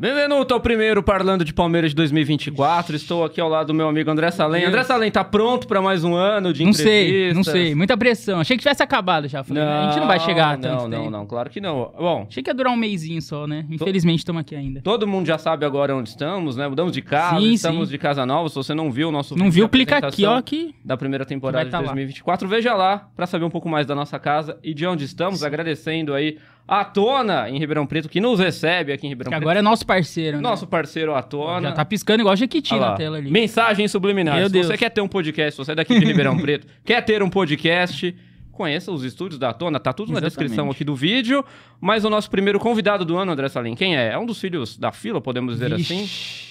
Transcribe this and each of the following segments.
Bem-vindo ao primeiro Parlando de Palmeiras de 2024. Estou aqui ao lado do meu amigo André Salem. André Salem, tá pronto para mais um ano de não entrevistas? Não sei, não sei. Muita pressão. Achei que tivesse acabado já. Falei, não, né? A gente não vai chegar não, tanto Não, não, não. Claro que não. Bom... Achei que ia durar um mêsinho só, né? Infelizmente estamos aqui ainda. Todo mundo já sabe agora onde estamos, né? Mudamos de casa, sim, estamos sim. de casa nova. Se você não viu o nosso Não viu, clica aqui, ó, aqui Da primeira temporada tá de 2024. Lá. Veja lá para saber um pouco mais da nossa casa e de onde estamos. Sim. Agradecendo aí a Tona, em Ribeirão Preto, que nos recebe aqui em Ribeirão que Preto. agora é nosso parceiro, né? Nosso parceiro, à Tona. Já tá piscando igual Jequiti na tela ali. Mensagem subliminar. Meu se Deus. você quer ter um podcast, você é daqui de Ribeirão Preto, quer ter um podcast, conheça os estúdios da Tona, tá tudo na descrição aqui do vídeo. Mas o nosso primeiro convidado do ano, André Salim, quem é? É um dos filhos da fila, podemos dizer Ixi. assim.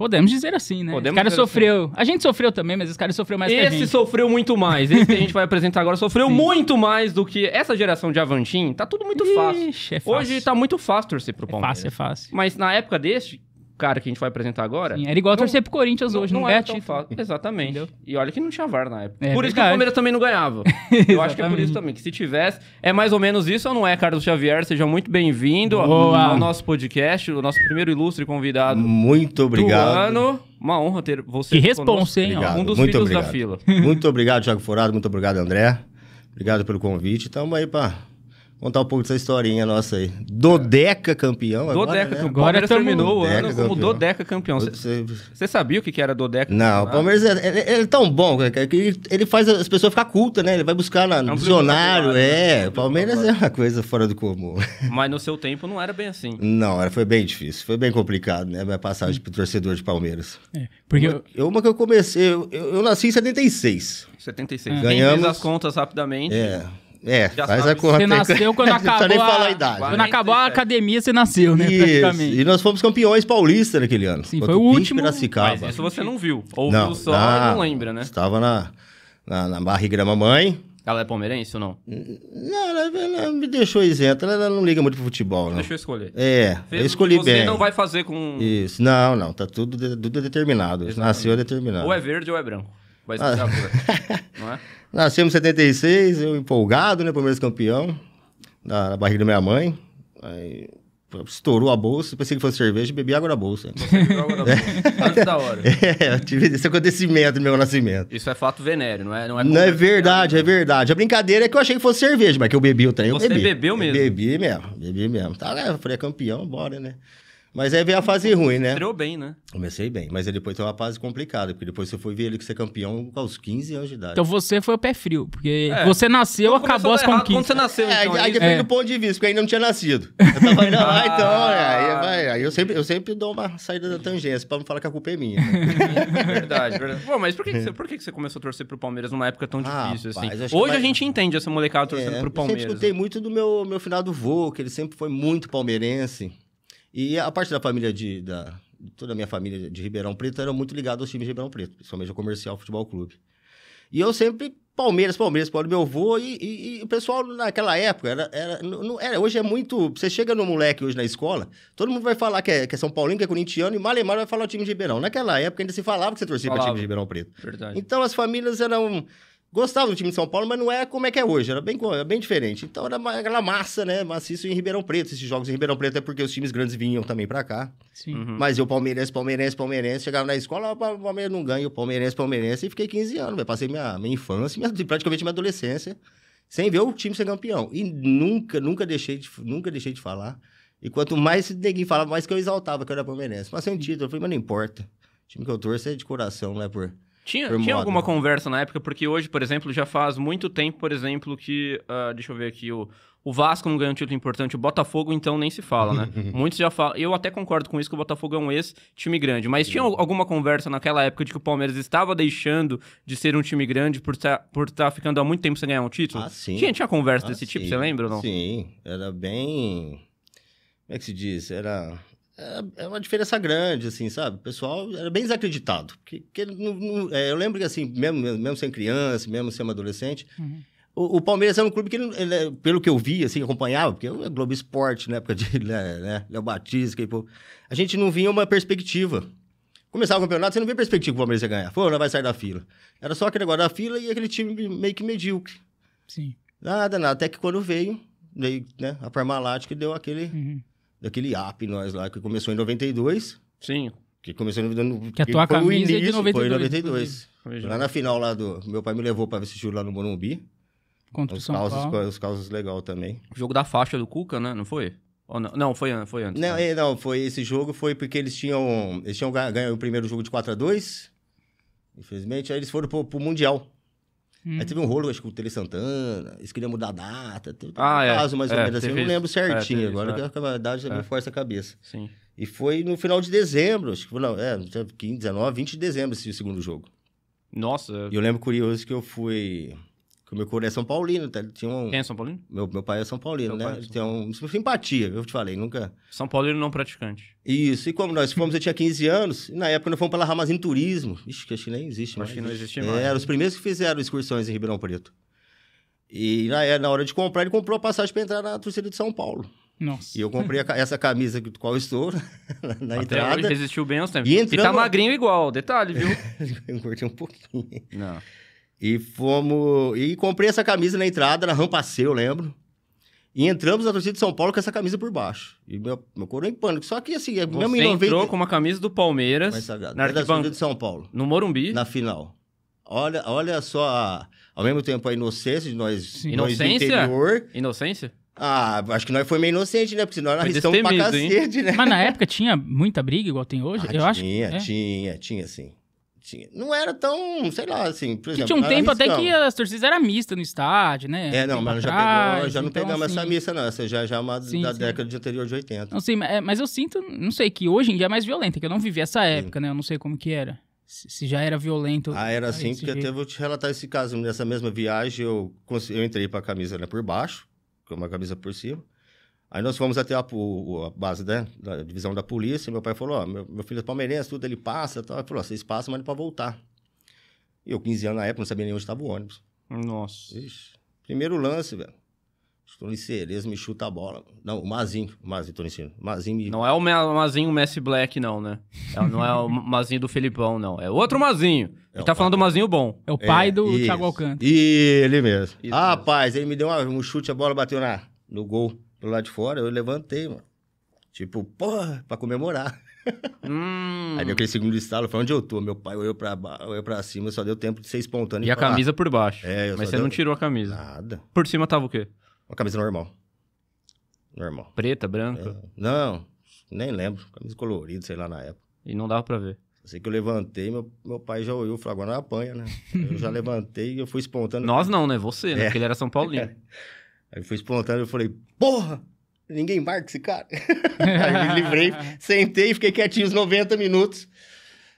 Podemos dizer assim, né? Podemos esse cara assim. sofreu. Assim. A gente sofreu também, mas esse cara sofreu mais esse que a gente. Esse sofreu muito mais. Esse que a gente vai apresentar agora sofreu Sim. muito mais do que essa geração de Avantin. Tá tudo muito Ixi, fácil. É fácil. Hoje tá muito fácil torcer pro é Palmeiras. É fácil, é fácil. Mas na época deste, cara que a gente vai apresentar agora. Sim, era igual não, torcer pro Corinthians hoje, não, não, é tão fácil. Exatamente. Entendeu? E olha que não tinha VAR na época. É, por é isso verdade. que o Palmeiras também não ganhava. Eu acho que é por isso também, que se tivesse. É mais ou menos isso ou não é, Carlos Xavier? Seja muito bem-vindo ao nosso podcast, o nosso primeiro ilustre convidado. Muito obrigado. Do ano. Uma honra ter você. Que responsa, hein? Um dos muito filhos obrigado. da fila. Muito obrigado, Thiago Forado. Muito obrigado, André. Obrigado pelo convite. Estamos aí para Contar um pouco dessa historinha nossa aí. Dodeca campeão agora, né? agora, terminou o ano como dodeca campeão. Você sabia o que era dodeca? Não, o Palmeiras é, ele, ele é tão bom, que ele, faz as pessoas ficar cultas, né? Ele vai buscar na, no é um dicionário, é. Né? Palmeiras é uma coisa fora do comum. Mas no seu tempo não era bem assim. Não, era, foi bem difícil, foi bem complicado, né? Minha passagem pro torcedor de Palmeiras. É, porque... Uma, eu, uma que eu comecei, eu, eu, eu nasci em 76. 76. Ah. Ganhamos... as contas rapidamente... É... É, Já faz sabe. a conta. Você nasceu quando acabou. nem falar a idade. Quando acabou a academia, você nasceu, né? Isso. Praticamente. E nós fomos campeões paulistas naquele ano. Sim, foi o último. Mas isso você não viu. Ou não, viu só na... não lembra, né? Estava na, na, na barriga da mamãe. Ela é palmeirense ou não? Não, ela, ela, me deixou isenta. Ela não liga muito pro futebol, não. eu escolher. É, Fez eu escolhi você bem. Você não vai fazer com... Isso, não, não. Tá tudo, tudo determinado. Exatamente. Nasceu determinado. Ou é verde ou é branco. Vai escolher ah. a cor, não é? Nascemos em 76, eu empolgado, né? Palmeiras campeão, na, na barriga da minha mãe. Aí, estourou a bolsa, pensei que fosse cerveja, e bebi água na bolsa. Você Bebeu água na bolsa. É. Antes da hora. É, eu tive esse acontecimento do meu nascimento. Isso é fato venéreo, não é? Não é, não é verdade, é verdade. A brincadeira é que eu achei que fosse cerveja, mas que eu bebi o trem, Você eu bebi. bebeu mesmo? Eu bebi mesmo, bebi mesmo. Tá, né? Eu falei, é campeão, bora, né? Mas aí veio a fase ruim, né? Estreou bem, né? Comecei bem, mas depois teve uma fase complicada, porque depois você foi ver ele ser campeão aos 15 anos de idade. Então você foi o pé frio, porque é. você nasceu, então acabou as conquistas. Quando você nasceu, é, então, aí, aí é depende é. do ponto de vista, porque ainda não tinha nascido. Eu tava ah, então, é, aí, ah. aí eu, sempre, eu sempre dou uma saída da tangência, pra não falar que a culpa é minha. verdade, verdade. Bom, mas por que, que, você, por que, que você começou a torcer pro Palmeiras numa época tão ah, difícil, assim? Rapaz, Hoje a gente entende essa molecada torcendo é, pro Palmeiras. Eu sempre escutei né? muito do meu, meu finado vô, que ele sempre foi muito palmeirense. E a parte da família de. Da, toda a minha família de Ribeirão Preto era muito ligada aos times de Ribeirão Preto, principalmente ao Comercial Futebol Clube. E eu sempre, Palmeiras, Palmeiras, Palmeiras, meu avô, e, e, e o pessoal naquela época, era, era, não, era, hoje é muito. Você chega no moleque hoje na escola, todo mundo vai falar que é, que é São Paulinho, que é corintiano, e Malemar vai falar o time de Ribeirão. Naquela época ainda se falava que você torcia para o time de Ribeirão Preto. Verdade. Então as famílias eram gostava do time de São Paulo, mas não é como é que é hoje, era bem, era bem diferente. Então era aquela massa, né? Maciço em Ribeirão Preto. Esses jogos em Ribeirão Preto é porque os times grandes vinham também pra cá. Sim. Uhum. Mas eu, palmeirense, palmeirense, palmeirense, chegava na escola, o Palmeiras não ganha, o palmeirense, palmeirense, e fiquei 15 anos, véio. Passei minha, minha infância, minha, praticamente minha adolescência, sem ver o time ser campeão. E nunca, nunca deixei de, nunca deixei de falar. E quanto mais ninguém falava, mais que eu exaltava que eu era palmeirense. sem um título, eu falei, mas não importa. O time que eu torço é de coração, não é por tinha, tinha alguma conversa na época, porque hoje, por exemplo, já faz muito tempo, por exemplo, que. Uh, deixa eu ver aqui, o, o Vasco não ganhou um título importante, o Botafogo, então, nem se fala, né? Muitos já falam. Eu até concordo com isso que o Botafogo é um ex-time grande, mas tinha alguma conversa naquela época de que o Palmeiras estava deixando de ser um time grande por estar tá, por tá ficando há muito tempo sem ganhar um título? Ah, sim. Tinha, tinha conversa ah, desse tipo, sim. tipo, você lembra ou não? Sim, era bem. Como é que se diz? Era é, é uma diferença grande, assim, sabe? O pessoal era bem desacreditado. Porque, porque não, não, é, eu lembro que, assim, mesmo, mesmo sendo criança, mesmo sendo adolescente, uhum. o, o, Palmeiras era um clube que, ele, ele, pelo que eu vi, assim, acompanhava, porque eu Globo Esporte na época de né, né, Léo Batista, pô, a gente não vinha uma perspectiva. Começava o campeonato, você não via perspectiva que o Palmeiras ia ganhar. Pô, não vai sair da fila. Era só aquele negócio da fila e aquele time meio que medíocre. Sim. Nada, nada. Até que quando veio, veio né, a Parmalat que deu aquele... Uhum daquele app nós lá, que começou em 92. Sim. Que começou no, que a tua camisa é início, de 92. Foi em 92. Lá na final lá do... Meu pai me levou para assistir lá no Morumbi. Contra os São causas, Paulo. Os causas legal também. O jogo da faixa do Cuca, né? Não foi? Ou não? não, foi, foi antes. Não, né? É, não, foi esse jogo foi porque eles tinham... Eles tinham ganho o primeiro jogo de 4 x 2 Infelizmente, aí eles foram pro, pro Mundial. Hum. Aí teve um uhum. rolo, acho que o Tele Santana, eles queriam mudar a data. Teve ah, é, caso mais ou é, menos assim, eu não lembro é, certinho. É, agora isso, que é. a verdade já me força a cabeça. Sim. E foi no final de dezembro, acho que foi, não, é, 15, 19, 20 de dezembro esse segundo jogo. Nossa. E eu lembro curioso que eu fui. Porque meu coro é São Paulino, tá? Ele tinha um... Quem é São Paulino? Meu, meu pai é São Paulino, meu né? É São Tem um... simpatia, eu te falei, nunca... São Paulino não praticante. Isso, e como nós fomos, eu tinha 15 anos, e na época nós fomos pela Ramazim Turismo. Ixi, que acho que nem existe mais. Acho que não né? existe mais. É, Eram né? os primeiros que fizeram excursões em Ribeirão Preto. E na, é, na hora de comprar, ele comprou a passagem para entrar na torcida de São Paulo. Nossa. E eu comprei a, essa camisa do qual estou na, na Até entrada. Ele resistiu bem aos tempos. E, entrando... e tá magrinho igual, detalhe, viu? Eu Engordei um pouquinho. Não. E fomos. E comprei essa camisa na entrada, na rampa C, eu lembro. E entramos na torcida de São Paulo com essa camisa por baixo. E meu, meu coro em pânico. Só que assim, é Você mesmo em 90... entrou com uma camisa do Palmeiras. Mas, sagrado, na torcida de São Paulo. No Morumbi. Na final. Olha, olha só, ao mesmo tempo, a inocência de nós, inocência? nós interior. Inocência? Ah, acho que nós foi meio inocente, né? Porque senão nós estamos pra cacete, hein? né? Mas na época tinha muita briga, igual tem hoje? Ah, eu tinha, acho... tinha, é. tinha, sim não era tão, sei lá, assim, por exemplo, tinha um tempo até que as torcidas eram mistas no estádio, né? É, não, mas já, pegou, já não então, pegamos assim... essa missa, não. Essa já, já é uma sim, da sim. década de anterior de 80. Não, sei é, mas eu sinto, não sei, que hoje em dia é mais violenta, que eu não vivi essa época, sim. né? Eu não sei como que era. Se já era violento. Ah, era assim, porque jeito. até vou te relatar esse caso. Nessa mesma viagem, eu, eu entrei a camisa né, por baixo, com uma camisa por cima. Aí nós fomos até a, a base né, da divisão da polícia. meu pai falou: Ó, oh, meu, meu, filho é palmeirense, tudo, ele passa. Tal. Ele falou: vocês passam, mas não é pode voltar. E eu, 15 anos na época, não sabia nem onde estava o ônibus. Nossa. Ixi. Primeiro lance, velho. em Cereza, me chuta a bola. Não, o Mazinho. O Mazinho, Tony Cerezo. Mazinho me... Não é o Mazinho Messi Black, não, né? É, não é o Mazinho do Felipão, não. É outro Mazinho. É Ele tá falando do Mazinho bom. É o pai é, do isso. Thiago Alcântara. E ele mesmo. Isso Rapaz, mesmo. ele me deu uma, um chute, a bola bateu na, no gol pelo lado de fora, eu levantei, mano. Tipo, porra, pra comemorar. Hum. Aí deu aquele segundo estalo, foi onde eu tô. Meu pai olhou pra, olhou pra cima, só deu tempo de ser espontâneo. E, e a camisa por baixo. É, Mas você deu... não tirou a camisa. Nada. Por cima tava o quê? Uma camisa normal. Normal. Preta, branca? É. Não, nem lembro. Camisa colorida, sei lá, na época. E não dava pra ver. Eu sei que eu levantei, meu, meu pai já olhou e falou, agora não apanha, né? eu já levantei e eu fui espontâneo. Nós não, né? Você, né? É. Porque ele era São Paulino. Aí foi espontâneo, eu falei, porra! Ninguém marca esse cara. aí me livrei, sentei, fiquei quietinho os 90 minutos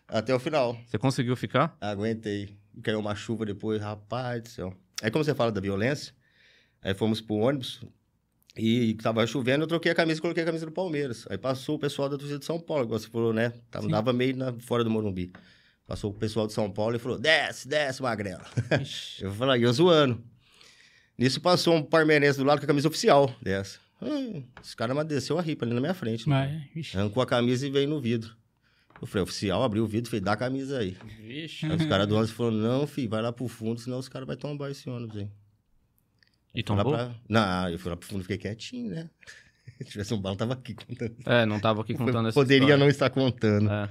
até o final. Você conseguiu ficar? Aguentei. Caiu uma chuva depois, rapaz do céu. Aí, como você fala da violência, aí fomos pro ônibus e tava chovendo, eu troquei a camisa e coloquei a camisa do Palmeiras. Aí passou o pessoal da torcida de São Paulo, igual você falou, né? Tava, dava meio na, fora do Morumbi. Passou o pessoal de São Paulo e falou: desce, desce, magrela. eu falei, ah, eu zoando. Nisso passou um parmeirense do lado com a camisa oficial dessa. Hum, esse cara desceu a ripa ali na minha frente. Né? Arrancou a camisa e veio no vidro. Eu falei, oficial, abriu o vidro, e falei, dá a camisa aí. Vixe. Aí os caras do ônibus falaram, não, filho, vai lá pro fundo, senão os caras vão tombar esse ônibus aí. E tombou? Pra... Não, eu fui lá pro fundo, fiquei quietinho, né? Se tivesse um bala, tava aqui contando. É, não tava aqui contando essa Poderia história. não estar contando. É.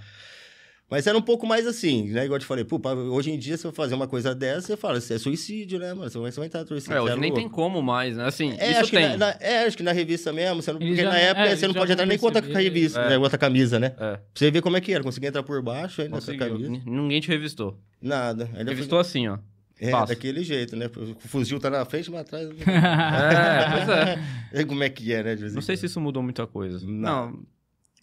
Mas era um pouco mais assim, né? Igual eu te falei, pô, hoje em dia, se eu fazer uma coisa dessa, você fala, isso é suicídio, né, mano? Você vai, você vai entrar suicídio. É, hoje é nem louco. tem como mais, né? Assim, é, acho tem. Que na, na, é, acho que na revista mesmo, você não, porque já, na época é, você não pode entrar nem com outra revista, é. né, outra camisa, né? É. Pra você ver como é que era, conseguia entrar por baixo ainda com camisa. Ninguém te revistou. Nada. Ainda revistou foi... assim, ó. É, Passo. daquele jeito, né? O fuzil tá na frente, mas atrás. é, pois é. é. Como é que é, né? Não sei se isso mudou muita coisa. Não. não.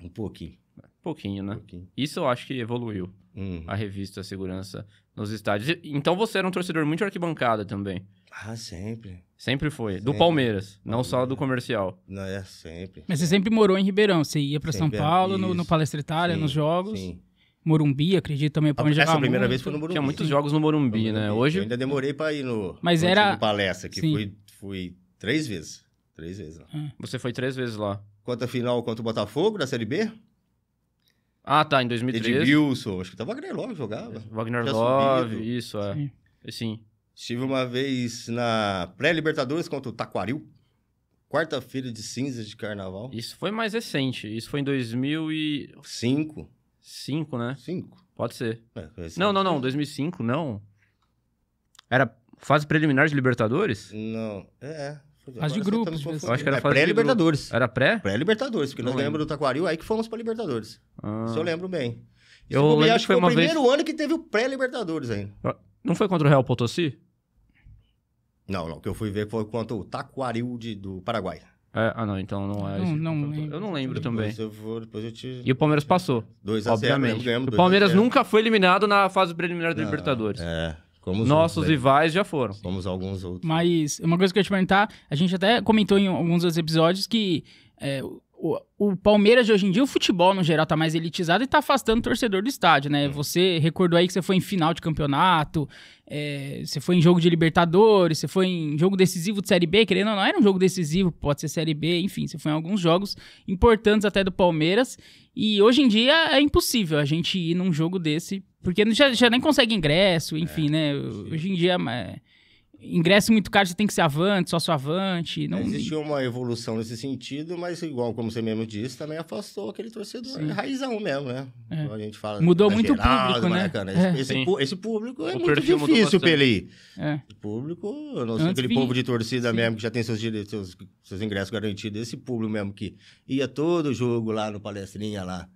Um pouquinho. Pouquinho, né? Pouquinho. Isso eu acho que evoluiu uhum. a revista a Segurança nos estádios. Então você era um torcedor muito arquibancada também. Ah, sempre. Sempre foi. Sempre. Do Palmeiras, não só do comercial. Não, é sempre. Mas você sempre morou em Ribeirão. Você ia para São é, Paulo, no, no Palestra Itália, sim, nos jogos. Sim. Morumbi, acredito também, para onde Essa primeira vez foi no Morumbi. Tinha muitos sim. jogos no Morumbi, no né? Morumbi, né? Hoje... Eu ainda demorei para ir no, Mas no era... palestra, que fui, fui três vezes. Três vezes lá. Ah. Você foi três vezes lá. Quanto a final contra o Botafogo da Série B? Ah, tá, em 2013. Edmilson, acho que tava tá Wagner Love jogava. É, Wagner Tinha Love, subido. isso, é. Sim. Sim. Estive uma vez na pré-Libertadores contra o Taquaril. Quarta-feira de cinzas de carnaval. Isso foi mais recente. Isso foi em 2005. 5, né? 5. Pode ser. É, não, não, não. 2005, não. Era fase preliminar de Libertadores? Não. É. É, As de tá grupos. eu acho que era é, pré-Libertadores. Era pré? Pré-Libertadores, porque não nós lembramos do Taquaril, aí que fomos para Libertadores. Ah. Se eu lembro bem. eu lembro acho que foi, foi o primeiro vez... ano que teve o pré-Libertadores ainda. Ah, não foi contra o Real Potosí? Não, não. O que eu fui ver foi contra o Taquaril de, do Paraguai. É, ah, não, então não é. Não, não eu, não lembro também. Eu vou, eu te... E o Palmeiras passou. Dois, a né? obviamente. Eu o Palmeiras nunca foi eliminado na fase preliminar da Libertadores. É. Como Nossos outros, rivais já foram. Somos alguns outros. Mas uma coisa que eu ia te perguntar, a gente até comentou em alguns dos episódios que é, o, o, Palmeiras de hoje em dia, o futebol no geral tá mais elitizado e tá afastando o torcedor do estádio, né? Hum. Você recordou aí que você foi em final de campeonato, é, você foi em jogo de Libertadores, você foi em jogo decisivo de Série B, querendo ou não, era um jogo decisivo, pode ser Série B, enfim, você foi em alguns jogos importantes até do Palmeiras. E hoje em dia é impossível a gente ir num jogo desse, porque já, já nem consegue ingresso, enfim, é, né? Hoje em dia é, ingresso muito caro, você tem que ser avante, sócio avante. Não... Existiu uma evolução nesse sentido, mas igual como você mesmo disse, também afastou aquele torcedor Sim. raizão mesmo, né? É. A gente fala Mudou muito o público, né? É. Esse, esse, público é o muito difícil pra ele é. público, eu não sei, aquele vi... povo de torcida Sim. mesmo que já tem seus, direitos, seus, seus ingressos garantidos, esse público mesmo que ia todo jogo lá no Palestrinha lá.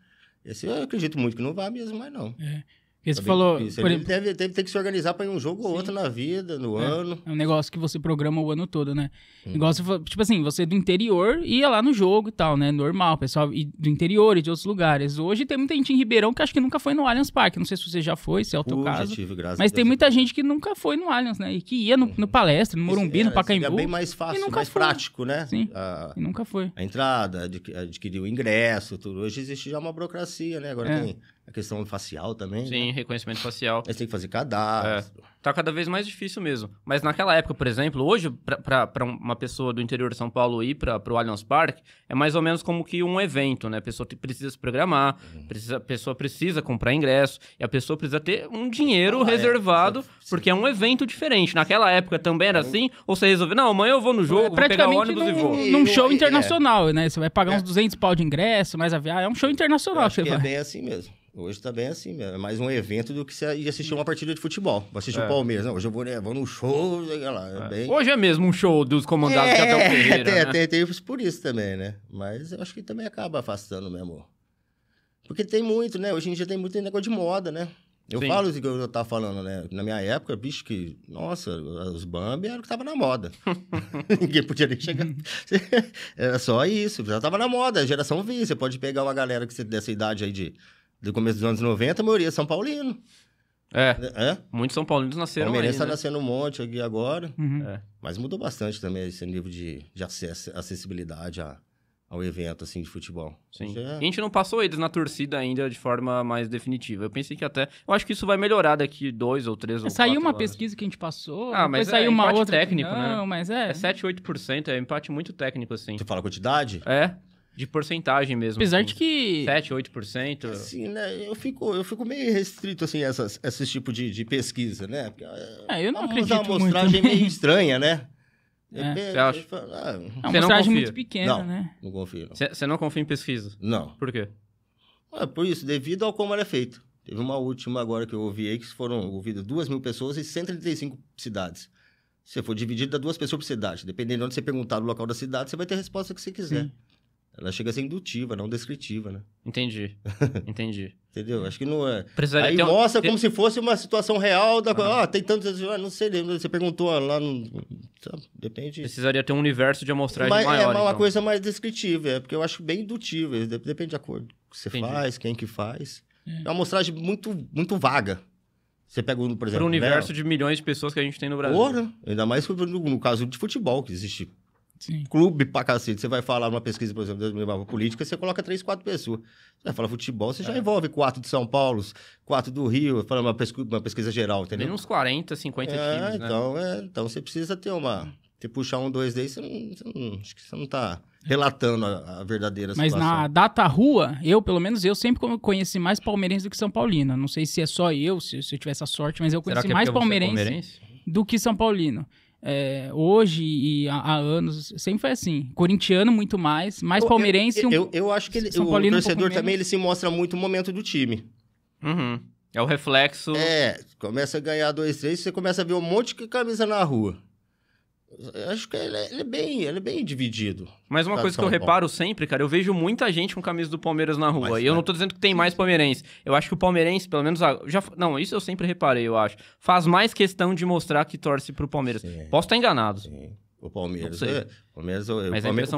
Esse eu acredito muito que não vá mesmo mais, não. É. Porque você é falou. Por... Ele deve, deve, ter que se organizar para ir um jogo ou outro na vida, no é, ano. É um negócio que você programa o ano todo, né? Hum. tipo assim, você do interior ia lá no jogo e tal, né? Normal, pessoal do interior e de outros lugares. Hoje tem muita gente em Ribeirão que acho que nunca foi no Allianz Parque. Não sei se você já foi, se é o teu uh, caso. Tive, graças mas tem muita gente que nunca foi no Allianz, né? E que ia no, é. no palestra, no Morumbi, é, no é Pacaembu. É bem mais fácil, nunca mais foi. prático, né? Sim. A, nunca foi. A entrada, adquirir o ingresso, tudo. Hoje existe já uma burocracia, né? Agora é. tem questão facial também. Sim, né? reconhecimento facial. Aí você tem que fazer é. cadastro. É. Tá cada vez mais difícil mesmo. Mas naquela época, por exemplo, hoje, para uma pessoa do interior de São Paulo ir para o Allianz Parque, é mais ou menos como que um evento, né? A pessoa precisa se programar, uhum. precisa, a pessoa precisa comprar ingresso, e a pessoa precisa ter um dinheiro ah, é. reservado, é, porque é um evento diferente. Naquela época também era é. assim, ou você resolveu, não, amanhã eu vou no jogo, é, vou pegar o ônibus num, e vou. Num show internacional, né? Você vai pagar uns 200 pau de ingresso, mais a viagem. É um show internacional, eu acho que é bem assim mesmo. Hoje também tá é assim, é mais um evento do que ir assistir uma partida de futebol. Vou assistir é. o Palmeiras. Não, hoje eu vou, né, vou num show, sei lá. É, é. Bem... Hoje é mesmo um show dos comandados é, até o Ferreira, tem, né? tem, tem, por isso também, né? Mas eu acho que também acaba afastando mesmo. Porque tem muito, né? Hoje em dia tem muito negócio de moda, né? Eu Sim. falo isso que eu tava falando, né? Na minha época, bicho, que. Nossa, os Bambi era o que tava na moda. Ninguém podia nem chegar. era só isso, já tava na moda, geração V. Você pode pegar uma galera que você, dessa idade aí de do começo dos anos 90, a maioria é São Paulino. É. é? Muitos São Paulinos nasceram. Palmeirense está né? nascendo um monte aqui agora. Uhum. É. Mas mudou bastante também esse nível de, de acesso, acessibilidade a, ao evento assim de futebol. Sim. É a gente não passou eles na torcida ainda de forma mais definitiva. Eu pensei que até, eu acho que isso vai melhorar daqui dois ou três é, ou Saiu uma anos. pesquisa que a gente passou, ah, mas saiu é, uma outra técnico, né? não, né? mas é. É 7, 8%, é empate muito técnico assim. Tu fala quantidade? É de porcentagem mesmo. Apesar de que. 7, 8%. Assim, né? Eu fico, eu fico meio restrito, assim, essas, esses tipo de, de pesquisa, né? Porque, é, eu não acredito. Uma amostragem né? meio estranha, né? É. Você acha? Ah, é uma amostragem muito pequena, não, né? Não confio. Você não. não confia em pesquisa? Não. Por quê? É por isso, devido ao como ela é feita. Teve uma última agora que eu ouvi aí, que foram ouvidas 2 mil pessoas em 135 cidades. Se for dividido, da duas pessoas por cidade. Dependendo de onde você perguntar no local da cidade, você vai ter a resposta que você quiser. Sim. Ela chega a ser indutiva, não descritiva, né? Entendi. Entendi. Entendeu? Acho que não é. Precisaria Aí mostra um... como tem... se fosse uma situação real da coisa. Ah, tem tantos. Ah, não sei, você perguntou ah, lá. No... Depende. Precisaria ter um universo de amostragem Mas, é maior. É uma então. coisa mais descritiva, é porque eu acho bem indutiva. É, depende de acordo que você Entendi. faz, quem que faz. É, é uma amostragem muito, muito vaga. Você pega, por exemplo. Para o universo né? de milhões de pessoas que a gente tem no Brasil. ainda mais no caso de futebol, que existe Sim. Clube pra cacete. Você vai falar numa pesquisa, por exemplo, política, você coloca três, quatro pessoas. Você vai falar futebol, você é. já envolve quatro de São Paulo, quatro do Rio, falando uma, pesqu... uma pesquisa geral, entendeu? Tem uns 40, 50 é, times, né? então, é, então você precisa ter uma... Você puxar um, dois daí, você não, você não, acho que você não tá relatando a, a verdadeira Mas situação. Mas na data rua, eu, pelo menos eu, sempre conheci mais palmeirense do que São Paulino. Não sei se é só eu, se, se eu tiver essa sorte, mas eu conheci é mais é palmeirense, palmeirense do que São Paulino é, hoje e há, há, anos, sempre foi assim. Corintiano muito mais, mais palmeirense. Eu, eu, eu, eu acho que ele, o torcedor um também ele se mostra muito o momento do time. Uhum. É o reflexo. É, começa a ganhar dois, três, você começa a ver um monte de camisa na rua. Acho que ele é, ele é, bem, ele é bem dividido. Mas uma coisa que é eu bom. reparo sempre, cara, eu vejo muita gente com camisa do Palmeiras na rua. Mas, e eu né? não tô dizendo que tem mais palmeirense. Eu acho que o palmeirense, pelo menos. Já, não, isso eu sempre reparei, eu acho. Faz mais questão de mostrar que torce pro Palmeiras. Sim. Posso estar enganado. Sim. O Palmeiras. É, Palmeiras é o,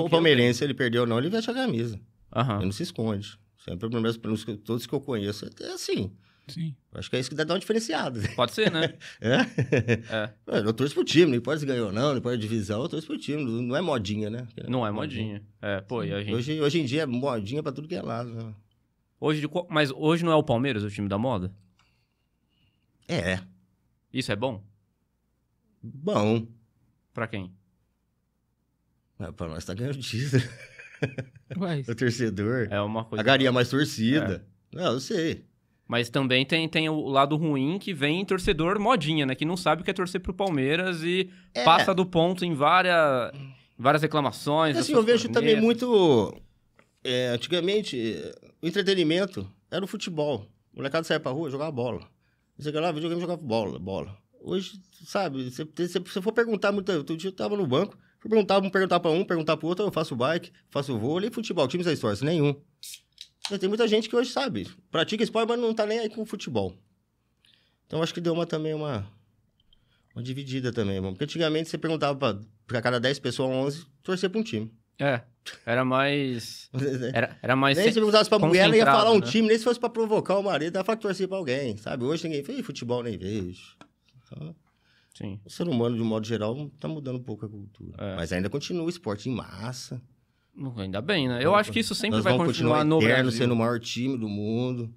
o é palmeirense, ele perdeu ou não, ele veste a camisa. Uhum. Ele não se esconde. Sempre, pelo menos, todos que eu conheço, é assim. Sim. Acho que é isso que dá uma diferenciada né? Pode ser, né? é? é. Eu torço pro time, não importa se ganhou ou não, não importa a divisão, eu torço pro time. Não é modinha, né? Não é modinha. É, pô, a gente... hoje, hoje em dia é modinha pra tudo que é lado. Né? Hoje Mas hoje não é o Palmeiras o time da moda? É. Isso é bom? Bom. Pra quem? É, pra nós tá ganhando título. Mas... o torcedor. É uma coisa. A mais torcida. É. Não, eu sei. Mas também tem, tem o lado ruim que vem torcedor modinha, né? Que não sabe o que é torcer pro Palmeiras e é. passa do ponto em várias, várias reclamações. Assim, eu vejo torneiras. também muito. É, antigamente, o entretenimento era o futebol. O molecado saia pra rua jogar bola. Você lá, videogame jogava bola, bola. Hoje, sabe, se você for perguntar muito. Outro dia eu tava no banco, perguntava perguntar, pra um, perguntar pro outro, eu faço bike, faço vôlei, futebol, times da história, nenhum. Tem muita gente que hoje sabe, pratica esporte, mas não tá nem aí com futebol. Então acho que deu uma também uma, uma dividida também, irmão. Porque antigamente você perguntava pra, pra cada 10 pessoas, 11, torcer pra um time. É. Era mais. Era, era mais. Nem se perguntasse pra mulher, ela ia falar um né? time, nem se fosse pra provocar o marido, ela fala que torcia pra alguém, sabe? Hoje ninguém. Ih, futebol nem vejo. Então, Sim. O ser humano, de um modo geral, tá mudando um pouco a cultura. É. Mas ainda continua o esporte em massa. Ainda bem, né? Eu acho que isso sempre vai continuar, continuar no Brasil. sendo o maior time do mundo.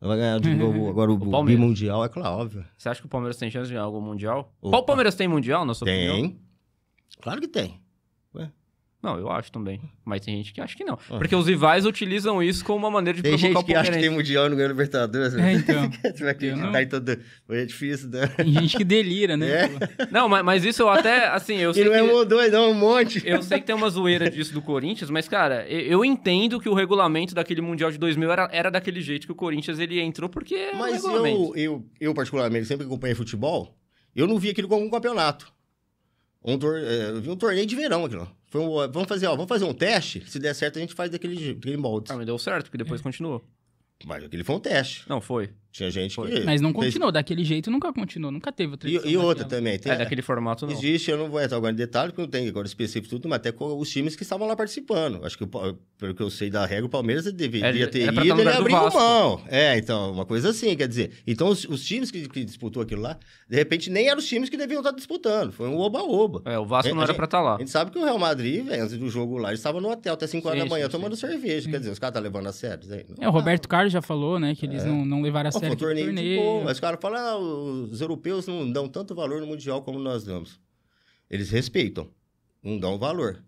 Vai ganhar de novo agora o, o bimundial, é claro, óbvio. Você acha que o Palmeiras tem chance de ganhar algum mundial? Opa. O Palmeiras tem mundial, na sua tem. opinião? Tem. Claro que tem. Ué? Não, eu acho também. Mas tem gente que acha que não. Ah. Porque os rivais utilizam isso como uma maneira de tem provocar o Tem gente que acha que tem Mundial e não ganha Libertadores. Né? É, então. Você vai acreditar em todo... É difícil, né? Tem gente que delira, né? É. Não, mas, mas, isso eu até, assim, eu sei e não é um ou dois, não, é um monte. Eu sei que tem uma zoeira disso do Corinthians, mas, cara, eu entendo que o regulamento daquele Mundial de 2000 era, era daquele jeito que o Corinthians, ele entrou, porque é Mas eu, eu, eu, particularmente, sempre acompanhei futebol, eu não vi aquilo como um campeonato. Um tor... Eu é, vi um torneio de verão aqui, ó. Foi um... Vamos fazer, ó, vamos fazer um teste. Se der certo, a gente faz daquele, daquele molde. Ah, mas deu certo, porque depois é. continuou. Mas aquele foi um teste. Não, foi. Tinha gente Foi. que. Mas não continuou, daquele jeito nunca continuou, nunca teve outra E, e outra também. Tem, é, daquele formato não. Existe, eu não vou entrar agora em detalhe, porque não tem agora específico tudo, mas até com os times que estavam lá participando. Acho que, pelo que eu sei da regra, o Palmeiras deveria é, ter é ido, ele abriu mão. É, então, uma coisa assim, quer dizer. Então, os, os times que, que, disputou aquilo lá, de repente, nem eram os times que deviam estar disputando. Foi um oba-oba. É, o Vasco é, não era para estar tá lá. A gente sabe que o Real Madrid, véio, antes do jogo lá, eles estavam no hotel até 5 horas da manhã sim, tomando sim. cerveja. Quer dizer, os caras estão tá levando a sério. Não, é, o Roberto Carlos já falou, né, que eles não, não levaram a Não, foi um torneio, Mas o cara fala, ah, os europeus não dão tanto valor no Mundial como nós damos. Eles respeitam, não dão valor.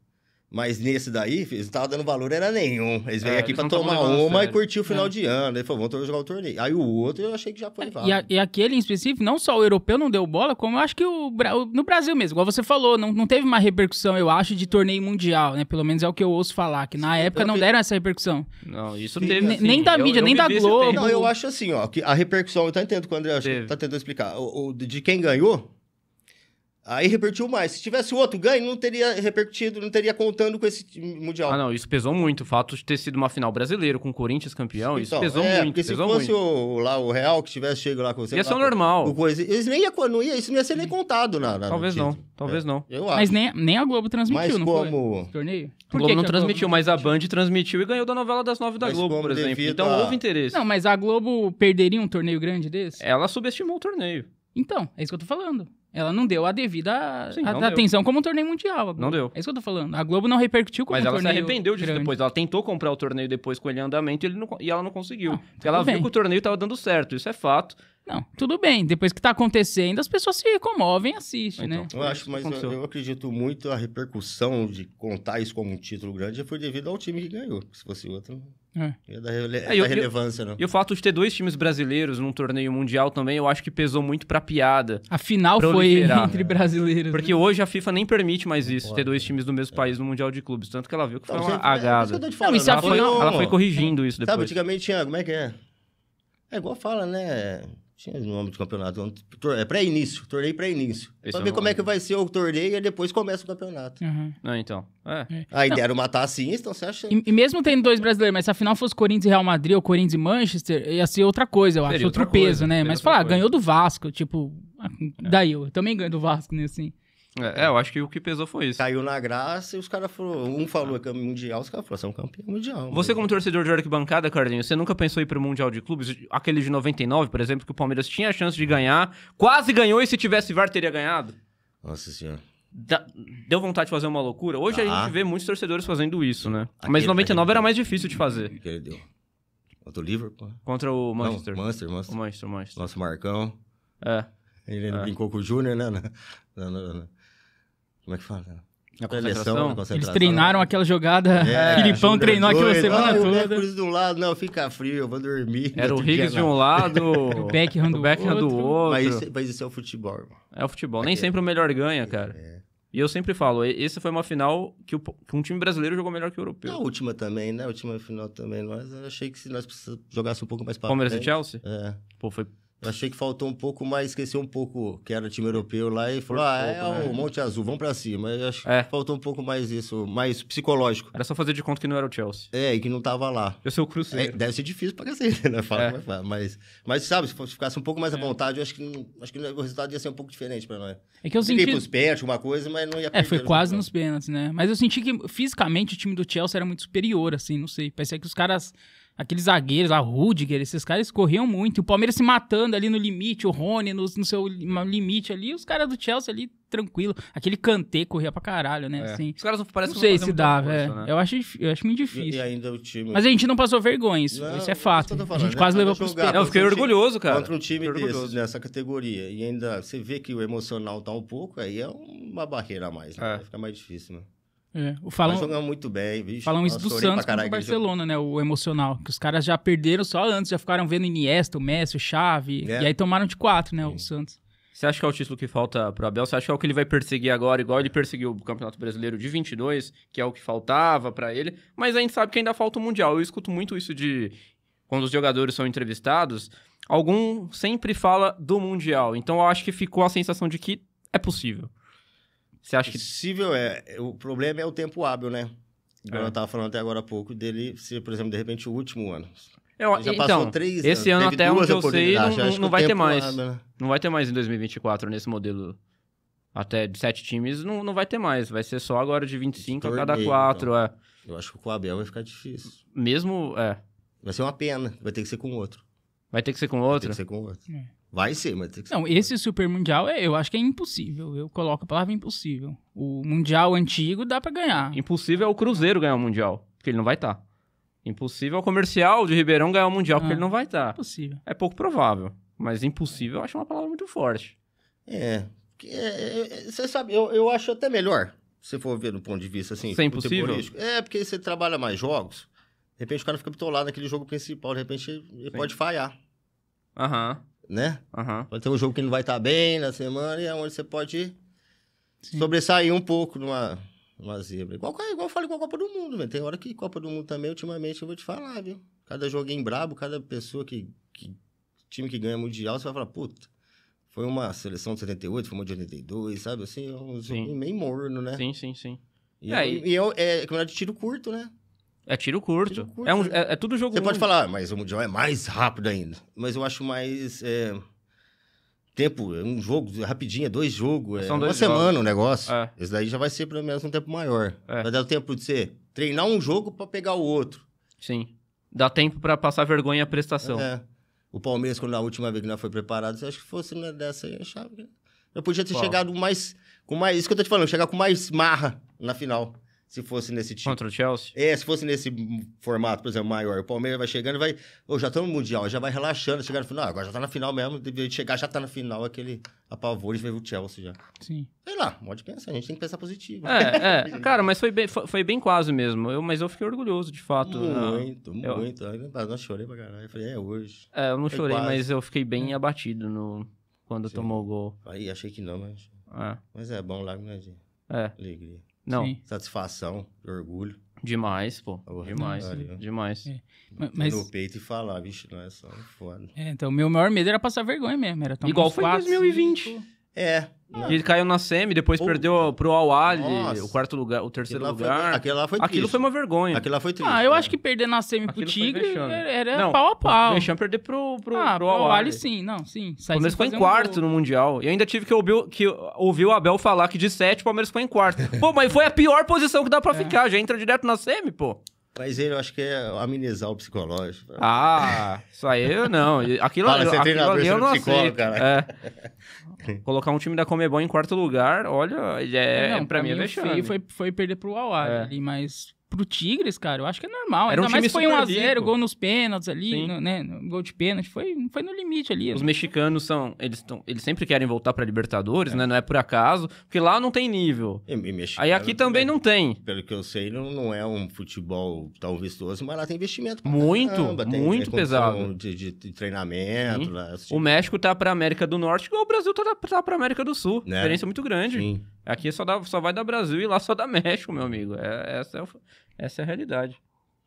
Mas nesse daí, eles não estavam dando valor, era nenhum. Eles vêm é, aqui para tomar uma e curtir o final é. de ano. Ele falou, vamos jogar o torneio. Aí o outro eu achei que já foi é, válido. E, a, e aquele em específico, não só o europeu não deu bola, como eu acho que o, no Brasil mesmo, igual você falou, não, não teve uma repercussão, eu acho, de torneio mundial, né? Pelo menos é o que eu ouço falar, que na Sim, época não vi... deram essa repercussão. Não, isso Sim, teve. Assim, nem da mídia, eu, nem da Globo. Não, eu acho assim, ó, que a repercussão, eu tô entendendo quando eu acho, tá tentando explicar. O, o, de quem ganhou, Aí repercutiu mais. Se tivesse outro ganho, não teria repercutido, não teria contando com esse Mundial. Ah, não, isso pesou muito. O fato de ter sido uma final brasileira com o Corinthians campeão, então, isso pesou é, muito. Porque pesou se fosse o, lá o Real que tivesse chegado lá com você. Ia ser normal. O coisa, eles nem ia, não ia, isso não ia ser nem contado na. na talvez não, talvez é, não. Eu acho. Mas nem, nem a Globo transmitiu, mas não como... foi? Torneio? Por a Globo não a transmitiu, mas a Band transmitiu e ganhou da novela das nove da mas Globo, por exemplo. Então a... houve interesse. Não, mas a Globo perderia um torneio grande desse? Ela subestimou o torneio. Então, é isso que eu tô falando. Ela não deu a devida Sim, a, atenção deu. como um torneio mundial. Não deu. É isso que eu tô falando. A Globo não repercutiu como Mas um torneio Mas ela se arrependeu disso grande. depois. Ela tentou comprar o torneio depois com ele em andamento ele não, e ela não conseguiu. Ah, porque ela bem. viu que o torneio tava dando certo. Isso é fato. Não, tudo bem. Depois que tá acontecendo, as pessoas se comovem e assistem, então, né? Eu acho, mas eu, eu, acredito muito a repercussão de contar isso como um título grande foi devido ao time que ganhou. Se fosse outro... É. é. da, rele é, eu, relevância, eu, né? não. E o fato de ter dois times brasileiros num torneio mundial também, eu acho que pesou muito pra piada. A final foi entre né? brasileiros. Porque né? hoje a FIFA nem permite mais isso, ter dois é. times do mesmo é. país no Mundial de Clubes. Tanto que ela viu que foi não, uma agada. ela, foi, corrigindo isso depois. Sabe, antigamente tinha, como é que é? É igual fala, né? Tinha o nome do campeonato. É pré-início, torneio pré-início. Pra ver como é que vai ser o torneio e depois começa o campeonato. Uhum. Ah, então. É. é. Aí ah, não. deram matar assim, então você acha. E, e, mesmo tendo dois brasileiros, mas se a final fosse Corinthians e Real Madrid ou Corinthians e Manchester, ia ser outra coisa, eu acho. outro peso, né? Mas falar, ganhou do Vasco, tipo. Ah, é. Daí eu também ganho do Vasco, né? Assim. É, é, eu acho que o que pesou foi isso. Caiu na graça e os caras foram. Um falou que é mundial, os caras falaram, você é um campeão mundial. Você, como torcedor de arquibancada, Carlinhos, você nunca pensou em ir pro Mundial de Clubes? Aquele de 99, por exemplo, que o Palmeiras tinha a chance de ganhar, quase ganhou e se tivesse VAR teria ganhado? Nossa senhora. Da... Deu vontade de fazer uma loucura? Hoje ah. a gente vê muitos torcedores fazendo isso, né? Aquele, Mas 99 era mais difícil de fazer. que ele deu. Contra o Liverpool? Né? Contra o Manchester. Não, Manchester, Manchester. O Manchester, Manchester. Nosso Marcão. É. Ele é. brincou com o Júnior, né? na, como é que fala? Na concentração. concentração. Eles treinaram aquela jogada. É, Filipão treinou aquilo. aquela semana ah, toda. O de um lado, não, fica frio, eu vou dormir. Era o Higgs de um lado, o Beckham do, Beckham do outro. Mas isso, mas isso é o futebol, irmão. É o futebol. É. Nem sempre o melhor ganha, cara. É. E eu sempre falo, essa foi uma final que, o, que, um time brasileiro jogou melhor que o europeu. A última também, né? A última final também. Nós achei que se nós jogássemos um pouco mais para Palmeiras e Chelsea? É. Pô, foi eu achei que faltou um pouco, mas esqueceu um pouco que era time europeu lá e falou: ah, é né? o um Monte Azul, vamos pra cima. Eu acho é. que faltou um pouco mais isso, mais psicológico. Era só fazer de conta que não era o Chelsea. É, e que não tava lá. Eu sou o Cruzeiro. É, deve ser difícil pra cacete, né? Fala, é. mas, mas, mas, sabe, se ficasse um pouco mais à é. vontade, eu acho que, acho que o resultado ia ser um pouco diferente pra nós. É que eu senti. Fiquei pros pênaltis, uma coisa, mas não ia É, foi quase nos pênaltis, né? Mas eu senti que fisicamente o time do Chelsea era muito superior, assim, não sei. Parecia que os caras aqueles zagueiros a Rudiger, esses caras corriam muito. O Palmeiras se matando ali no limite, o Rony no, no seu limite ali, os caras do Chelsea ali tranquilo. Aquele Kanté corria pra caralho, né? É. Assim. Os caras não parecem não sei se dá, velho. É. Né? Eu acho, eu acho muito difícil. E, e, ainda o time... Mas a gente não passou vergonha, isso, não, isso é fato. Isso a gente quase levou é pro espelho. Eu fiquei orgulhoso, cara. Contra um time desse, nessa categoria. E ainda você vê que o emocional tá um pouco, aí é uma barreira a mais, né? É. Fica mais difícil, né? É, o falam, Nós muito bem, bicho. Falam isso do Santos contra o Barcelona, né? O emocional. Que os caras já perderam só antes, já ficaram vendo Iniesta, o Messi, o Xavi. É. E aí tomaram de quatro, né? Sim. O Santos. Você acha que é o título que falta pro Abel? Você acha que é o que ele vai perseguir agora, igual ele perseguiu o Campeonato Brasileiro de 22, que é o que faltava para ele? Mas a gente sabe que ainda falta o Mundial. Eu escuto muito isso de quando os jogadores são entrevistados. Algum sempre fala do Mundial. Então eu acho que ficou a sensação de que é possível. Você acha que. Possível é. O problema é o tempo hábil, né? é. eu estava falando até agora há pouco dele ser, por exemplo, de repente, o último ano. Eu, já então, passou três Esse ano, até onde eu sei, não, não, não vai ter mais. né? Não vai ter mais em 2024 nesse modelo. Até de sete times, não, não vai ter mais. Vai ser só agora de 25 Torneio, a cada então. quatro. Então. É. Eu acho que com o Abel vai ficar difícil. Mesmo. É. Vai ser uma pena. Vai ter que ser com outro. Vai ter que ser com outro? Vai ter que ser com outro. É. Vai ser, mas tem que ser. Não, esse Super Mundial é, eu acho que é impossível. Eu coloco a palavra impossível. O Mundial antigo dá para ganhar. Impossível é o Cruzeiro ganhar o Mundial, porque ele não vai estar. Tá. Impossível é o comercial de Ribeirão ganhar o Mundial, ah, porque ele não vai estar. Tá. Impossível. É pouco provável. Mas impossível eu acho uma palavra muito forte. É. é, é você é, sabe, eu, eu acho até melhor, se for ver do ponto de vista assim. Sem é impossível? É, porque você trabalha mais jogos repente o cara fica bitolado naquele jogo principal, de repente ele Sim. pode falhar. Aham. Uhum. Né? Aham. Uhum. Pode ter um jogo que não vai estar tá bem na semana e é onde você pode Sim. sobressair um pouco numa, numa zebra. Igual, é, igual eu falei com a Copa do Mundo, velho. Tem hora que Copa do Mundo também, ultimamente, eu vou te falar, viu? Cada joguinho brabo, cada pessoa que, que. time que ganha mundial, você vai falar, puta. Foi uma seleção de 78, foi uma de 82, sabe? Assim, é um jogo meio morno, né? Sim, sim, sim. E, é, é e... e eu, é, de tiro curto, né? É tiro curto. Tiro curto é, um, né? é, é, tudo jogo Você pode falar, mas o Mundial é mais rápido ainda. Mas eu acho mais. É, tempo, é um jogo rapidinho, é dois jogos. É São é, dois uma jogos. semana o negócio. É. Esse daí já vai ser pelo menos um tempo maior. É. Vai dar tempo de você treinar um jogo para pegar o outro. Sim. Dá tempo para passar vergonha a prestação. É. O Palmeiras, quando na última vez que nós foi preparado, eu acho que fosse né, dessa aí, achava Eu podia ter Qual? chegado mais. Com mais. Isso que eu tô te falando, chegar com mais marra na final se fosse nesse tipo. Contra o Chelsea? É, se fosse nesse formato, por exemplo, maior. O Palmeiras vai chegando e vai. Ou já tá no Mundial, já vai relaxando, chegando no final. Agora já tá na final mesmo, deveria chegar, já tá na final aquele apavor de ver o Chelsea já. Sim. Sei lá, pode pensar, a gente tem que pensar positivo. É, é. Cara, mas foi bem, foi bem quase mesmo. Eu, mas eu fiquei orgulhoso, de fato. Muito, ah, muito. Eu... eu... não chorei pra caralho. Eu falei, é hoje. É, eu não foi chorei, quase. mas eu fiquei bem é. abatido no... quando Sim. tomou o gol. Aí, achei que não, mas. É. Mas é bom lá, né, É. Alegria. Não. Sim. Satisfação, orgulho. Demais, pô. Oh, demais, né? demais. É. Mas, No peito e falar, vixe, não é só foda. É, então, meu maior medo era passar vergonha mesmo. Era Igual foi em 2020. Cinco. É. ele caiu na semi, depois perdeu pro Al o quarto lugar, o terceiro aquilo lugar. Foi, aquilo lá foi triste. Aquilo foi uma vergonha. Aquilo lá foi ah, triste. Ah, eu né? acho que perder na semi aquilo pro Tigre era não, pau a pau. Vexame perder pro, pro, ah, pro Al sim, não, sim. O Palmeiras ficou em quarto um... no Mundial. E ainda tive que ouvir, que ouvir o Abel falar que de sete o Palmeiras ficou em quarto. pô, mas foi a pior posição que dá pra é. ficar, já entra direto na semi, pô. Mas ele, eu acho que é amenizar o psicológico. Ah, isso aí eu não. Aquilo, Fala, eu, aquilo ali eu não aceito. Cara. É. Colocar um time da Comebol em quarto lugar, olha, é, não, pra, pra mim, é mim é fechado, foi, foi perder pro Auá é. ali, mas pro Tigres, cara, eu acho que é normal. Era Ainda um mais foi 1x0, gol nos pênaltis ali, no, né? Gol de pênalti, foi, foi no limite ali. Os mexicanos são. Eles, tão, eles sempre querem voltar pra Libertadores, é. né? Não é por acaso, porque lá não tem nível. E, e Aí aqui também, não tem. Pelo que eu sei, não, não é um futebol tão vistoso, mas lá tem investimento. Muito, caramba, tem, muito tem né, pesado. De, de, de treinamento. Lá, tipo. O México tá pra América do Norte, igual o Brasil tá, tá pra América do Sul. Né? Diferença muito grande. Sim. Aqui só, dá, só vai da Brasil e lá só dá México, meu amigo. É, essa é o, essa é a realidade.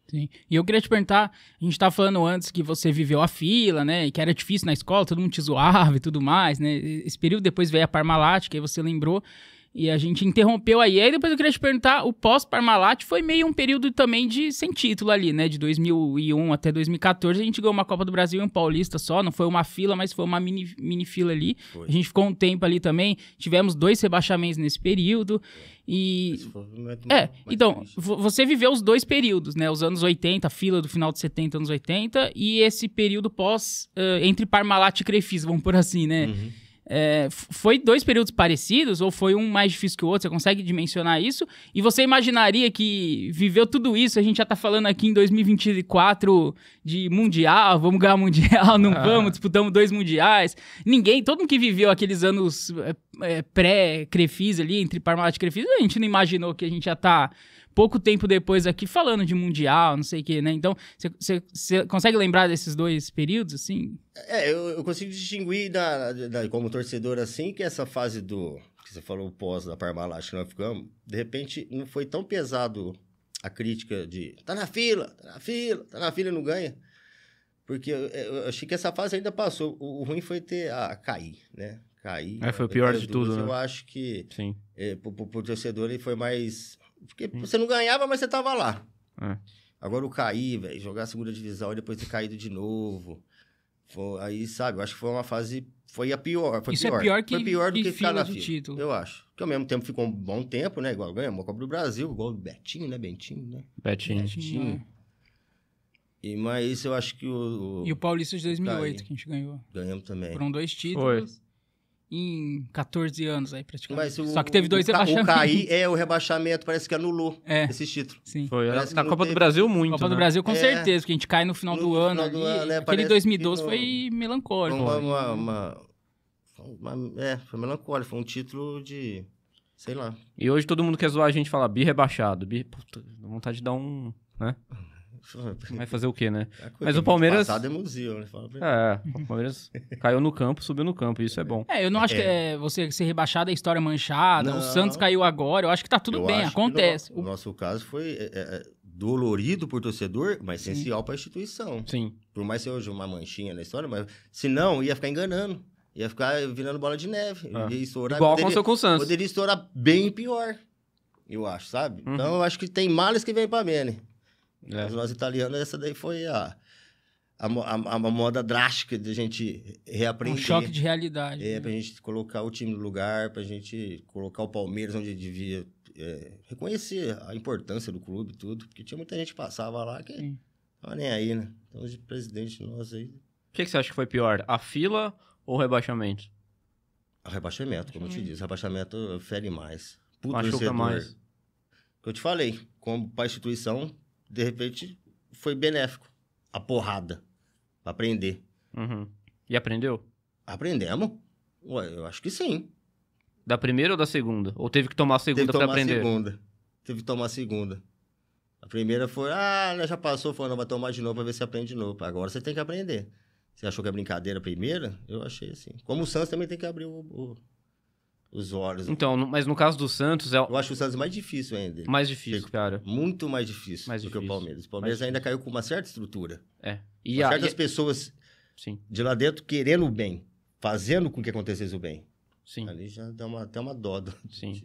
Sim. E eu queria te perguntar, a gente estava falando antes que você viveu a fila, né? E que era difícil na escola, todo mundo te zoava e tudo mais, né? Esse período depois veio a Parmalat, que aí você lembrou. E a gente interrompeu aí. Aí depois eu queria te perguntar, o pós-Parmalat foi meio um período também de sem título ali, né? De 2001 até 2014, a gente ganhou uma Copa do Brasil em um Paulista só. Não foi uma fila, mas foi uma mini, mini fila ali. Foi. A gente ficou um tempo ali também. Tivemos dois rebaixamentos nesse período. E... é, então, você viveu os dois períodos, né? Os anos 80, a fila do final de 70, anos 80. E esse período pós, uh, entre Parmalat e Crefis, vamos por assim, né? Uhum. É, foi dois períodos parecidos ou foi um mais difícil que o outro? Você consegue dimensionar isso? E você imaginaria que viveu tudo isso? A gente já tá falando aqui em 2024 de mundial, vamos ganhar mundial, não ah. vamos, disputamos dois mundiais. Ninguém, todo mundo que viveu aqueles anos é, é, pré-Crefis ali, entre Parmalat e Crefis, a gente não imaginou que a gente já tá pouco tempo depois aqui falando de mundial, não sei o quê, né? Então, você consegue lembrar desses dois períodos, assim? É, eu, eu consigo distinguir da, da, como torcedor, assim, que essa fase do... Que você falou pós da Parmalat que nós ficamos, de repente não foi tão pesado a crítica de tá na fila, tá na fila, tá na fila e não ganha. Porque eu, eu, achei que essa fase ainda passou. O, o ruim foi ter a cair, né? Cair. É, foi o pior de tudo, tudo. Né? Eu acho que Sim. É, pro, pro, pro torcedor ele foi mais porque Sim. Hum. você não ganhava, mas você tava lá. É. Agora o cair, velho, jogar a segunda divisão e depois ter caído de novo. Foi, aí, sabe, eu acho que foi uma fase. Foi a pior. Foi Isso pior. é pior que, foi pior do que, que ficar na fila, título. Eu acho. Que ao mesmo tempo ficou um bom tempo, né? Igual ganhamos a Copa do Brasil, igual o Betinho, né? Bentinho, né? Betinho. Betinho. Betinho. É. E, mas eu acho que o, o. E o Paulista de 2008, tá que a gente ganhou. Ganhamos também. Foram dois títulos. Foi em 14 anos aí praticamente. O, Só que teve dois o, rebaixamentos. O cair é o rebaixamento, parece que anulou é, esse título. Sim. Foi, a, Copa teve... do Brasil muito, Copa né? do Brasil com é, certeza, porque a gente cai no final no do ano final do ano, né? Aquele 2012 foi melancólico. Uma, uma, uma, uma, é, foi melancólico, foi um título de sei lá. E hoje todo mundo quer zoar a gente e falar bi rebaixado, bi, puta, vontade de dar um, né? Vai fazer o quê, né? É Mas o Palmeiras. Passado é museu, né? É, o Palmeiras caiu no campo, subiu no campo, isso é bom. É, eu não acho é. que é você ser rebaixado é história manchada, não. o Santos caiu agora, eu acho que tá tudo eu bem, acontece. No, o nosso caso foi é, é, é, dolorido por torcedor, mas essencial para a instituição. Sim. Por mais que hoje uma manchinha na história, mas se não, ia ficar enganando. Ia ficar virando bola de neve. Ah. Estourar, Igual aconteceu com o Santos. Poderia estourar bem pior, eu acho, sabe? Uhum. Então, eu acho que tem males que vem para Mene. É. nós italianos, essa daí foi a, a, a, a, moda drástica de a gente reaprender. Um choque de realidade. É, né? pra gente colocar o time no lugar, pra gente colocar o Palmeiras onde devia. É, reconhecer a importância do clube e tudo, porque tinha muita gente que passava lá que Sim. tava nem aí, né? Então, os presidente nosso aí. O que, que você acha que foi pior? A fila ou o rebaixamento? Rebaixamento, como eu te disse. Rebaixamento fere mais. puto Machuca torcedor, mais. eu te falei, como para a instituição, de repente, foi benéfico a porrada pra aprender. Uhum. E aprendeu? Aprendemos. Ué, eu acho que sim. Da primeira ou da segunda? Ou teve que tomar a segunda para aprender? Segunda. Teve que tomar a segunda. A primeira foi, ah, né, já passou, foi, não, vai tomar de novo para ver se aprende de novo. Agora você tem que aprender. Você achou que é brincadeira a primeira? Eu achei assim. Como o Santos também tem que abrir o, o usuários. Então, mas no caso do Santos... É... Eu acho o Santos mais difícil ainda. Mais difícil, cara. Muito mais difícil mais do difícil. que o Palmeiras. O Palmeiras mais ainda difícil. caiu com uma certa estrutura. É. E a... certas e... pessoas Sim. de lá dentro querendo o bem, fazendo com que acontecesse o bem. Sim. Ali já dá uma, até uma dó. Do... Sim.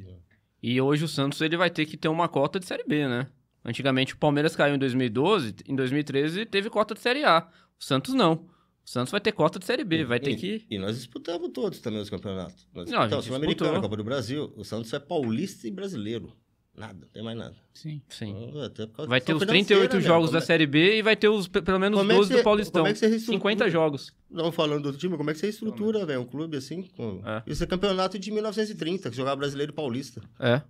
E hoje o Santos ele vai ter que ter uma cota de Série B, né? Antigamente o Palmeiras caiu em 2012, em 2013 teve cota de Série A. O Santos não. O Santos vai ter cota de Série B, vai e, ter que. E nós disputamos todos também os campeonatos. Nós não, disputamos Sul-Americana, Copa do Brasil. O Santos é paulista e brasileiro. Nada, não tem mais nada. Sim. Sim. Então, vai ter os 38 né? jogos né? da é- Série B e vai ter os pelo menos como 12 é que, do Paulistão. Como é que você 50 jogos. Não falando do outro time, como é que você estrutura, velho, um clube assim? Com... É. Isso é campeonato de 1930, que jogava brasileiro e paulista. É.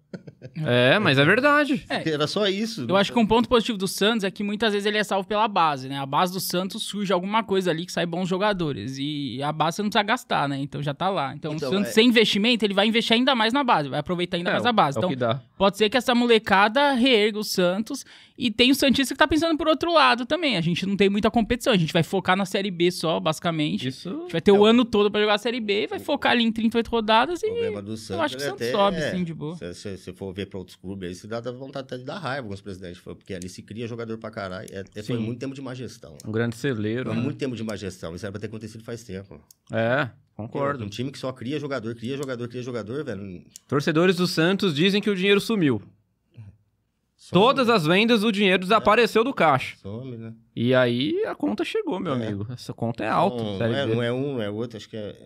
é. é, mas é verdade. É. Era só isso. Eu acho que um ponto positivo do Santos é que muitas vezes ele é salvo pela base, né? A base do Santos surge alguma coisa ali que sai bons jogadores. E a base você não precisa gastar, né? Então já tá lá. Então, então o Santos é... sem investimento, ele vai investir ainda mais na base, vai aproveitar ainda é, mais a base. É então, pode ser que essa molecada reerga o Santos. E tem o Santista que tá pensando por outro lado também. A gente não tem muita competição, a gente vai focar na Série B só, basicamente basicamente. Isso. A gente vai ter é o ano todo para jogar a Série B, vai focar ali em 38 rodadas e. O problema do Santos. Eu acho que o Santos é até, sobe, é, sim, de boa. Se, você for ver para outros clubes aí, dá, dá vontade até de dar raiva com os presidentes, porque ali se cria jogador para caralho. É, é foi muito tempo de má gestão. Um grande celeiro. Foi né? muito tempo de má gestão. Isso era para ter acontecido faz tempo. É. Concordo. Um time que só cria jogador, cria jogador, cria jogador, velho. Torcedores do Santos dizem que o dinheiro sumiu. Some. Todas né? as vendas, o dinheiro é. desapareceu é. do caixa. Some, né? E aí a conta chegou, meu é. amigo. Essa conta é alta. Não, é, não é um, não é outro. Acho que é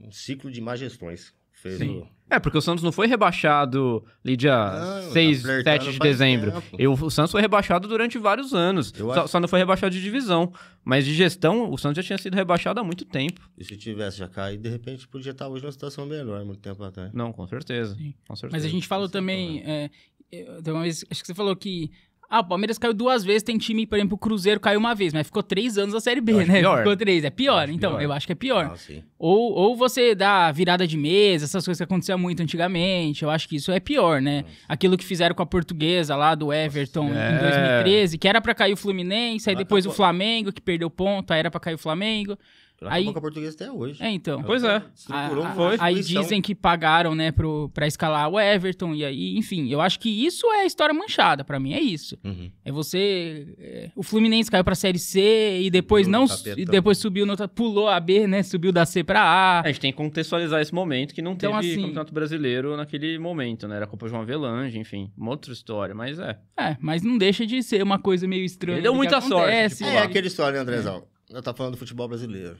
um ciclo de má gestões. Fez Sim. O... É, porque o Santos não foi rebaixado ali dia 6, 7 de dezembro. Eu, o Santos foi rebaixado durante vários anos. Só, acho... só, não foi rebaixado de divisão. Mas de gestão, o Santos já tinha sido rebaixado há muito tempo. E se tivesse já caído, de repente podia estar hoje numa situação melhor, muito tempo atrás. Não, com certeza. Com certeza. Mas a gente falou também é, então, acho que você falou que. Ah, o Palmeiras caiu duas vezes, tem time, por exemplo, o Cruzeiro caiu uma vez, mas ficou três anos na Série B, né? Pior. Ficou três, é pior. Eu então, pior. eu acho que é pior. Ah, ou, ou você dá virada de mesa, essas coisas que aconteciam muito antigamente, eu acho que isso é pior, né? Nossa. Hum. Aquilo que fizeram com a portuguesa lá do Everton Nossa, em é... 2013, que era para cair o Fluminense, aí depois Acabou. o Flamengo, que perdeu ponto, aí era para cair o Flamengo. Ela aí, acabou portuguesa até hoje. É, então. Pois tá é. A, ah, foi. Aí dizem que pagaram, né, pro, pra escalar o Everton. E aí, enfim, eu acho que isso é história manchada, para mim, é isso. Uhum. É você. É, o Fluminense caiu pra Série C e depois não. E depois subiu no, Pulou a B, né? Subiu da C pra A. A gente tem que contextualizar esse momento que não então, teve assim, campeonato brasileiro naquele momento, né? Era a Copa João Avelange, enfim. Uma outra história, mas é. É, mas não deixa de ser uma coisa meio estranha. Ele deu muita acontece, sorte. Tipo, é, é aquele história, né, Andrezão. É. Eu tá falando do futebol brasileiro.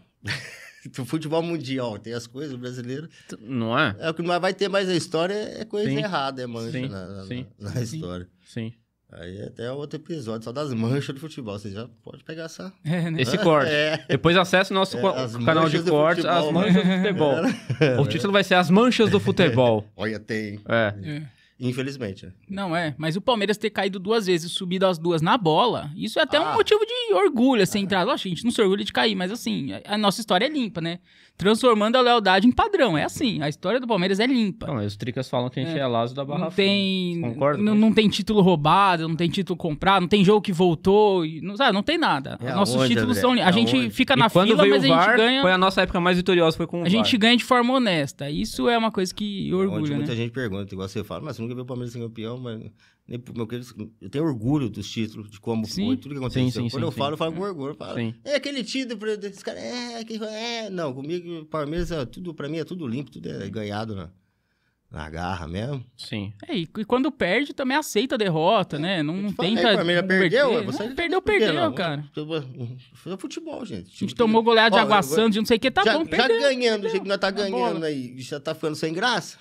do futebol mundial, tem as coisas brasileiras. Não é? É o que vai ter mais a história é coisa sim. errada, é mancha sim. Na, na, sim. na, história. sim. Aí é até outro episódio, só das manchas do futebol. Você já pode pegar essa... É, né? esse corte. É. Depois acesse o nosso é, canal de cortes, As Manchas do Futebol. É. o título vai ser As Manchas do Futebol. Olha, tem. É. é. Infelizmente. Não é, mas o Palmeiras ter caído duas vezes e subido as duas na bola, isso é até ah. um motivo de orgulho, assim, entrada. Lógico, a gente não se orgulha de cair, mas assim, a, nossa história é limpa, né? Transformando a lealdade em padrão. É assim, a história do Palmeiras é limpa. Não, os tricas falam que a gente é, é Lazo da Barra não tem, Concordo. Não, não tem título roubado, não tem título comprado, não tem jogo que voltou, não, sabe, não tem nada. É Nossos onde, títulos André? são. A é gente onde? fica na fila, mas a gente VAR, ganha. Foi a nossa época mais vitoriosa, foi com o A gente ganha de forma honesta. Isso é uma coisa que é orgulha. Né? Muita gente pergunta, igual você fala, mas você nunca viu o Palmeiras ser campeão, mas eu tenho orgulho dos títulos, de como sim, foi, tudo que aconteceu. Sim, sim, Quando eu falo, eu falo com orgulho. Eu falo, é aquele título, esse cara, é, é. Não, comigo, Palmeiras, é tudo, pra mim é tudo limpo, tudo é ganhado na, na garra mesmo. Sim. É, e, e, quando perde, também aceita a derrota, é, né? Não, tem tenta. Aí, Palmeiras perdeu, é, não, você perdeu, perdeu, não, cara. Foi futebol, gente. A gente tomou goleada de Água Santa, de não sei o que, tá já, bom, perdeu. Já ganhando, perdeu, do que nós tá ganhando aí, já tá ficando sem graça.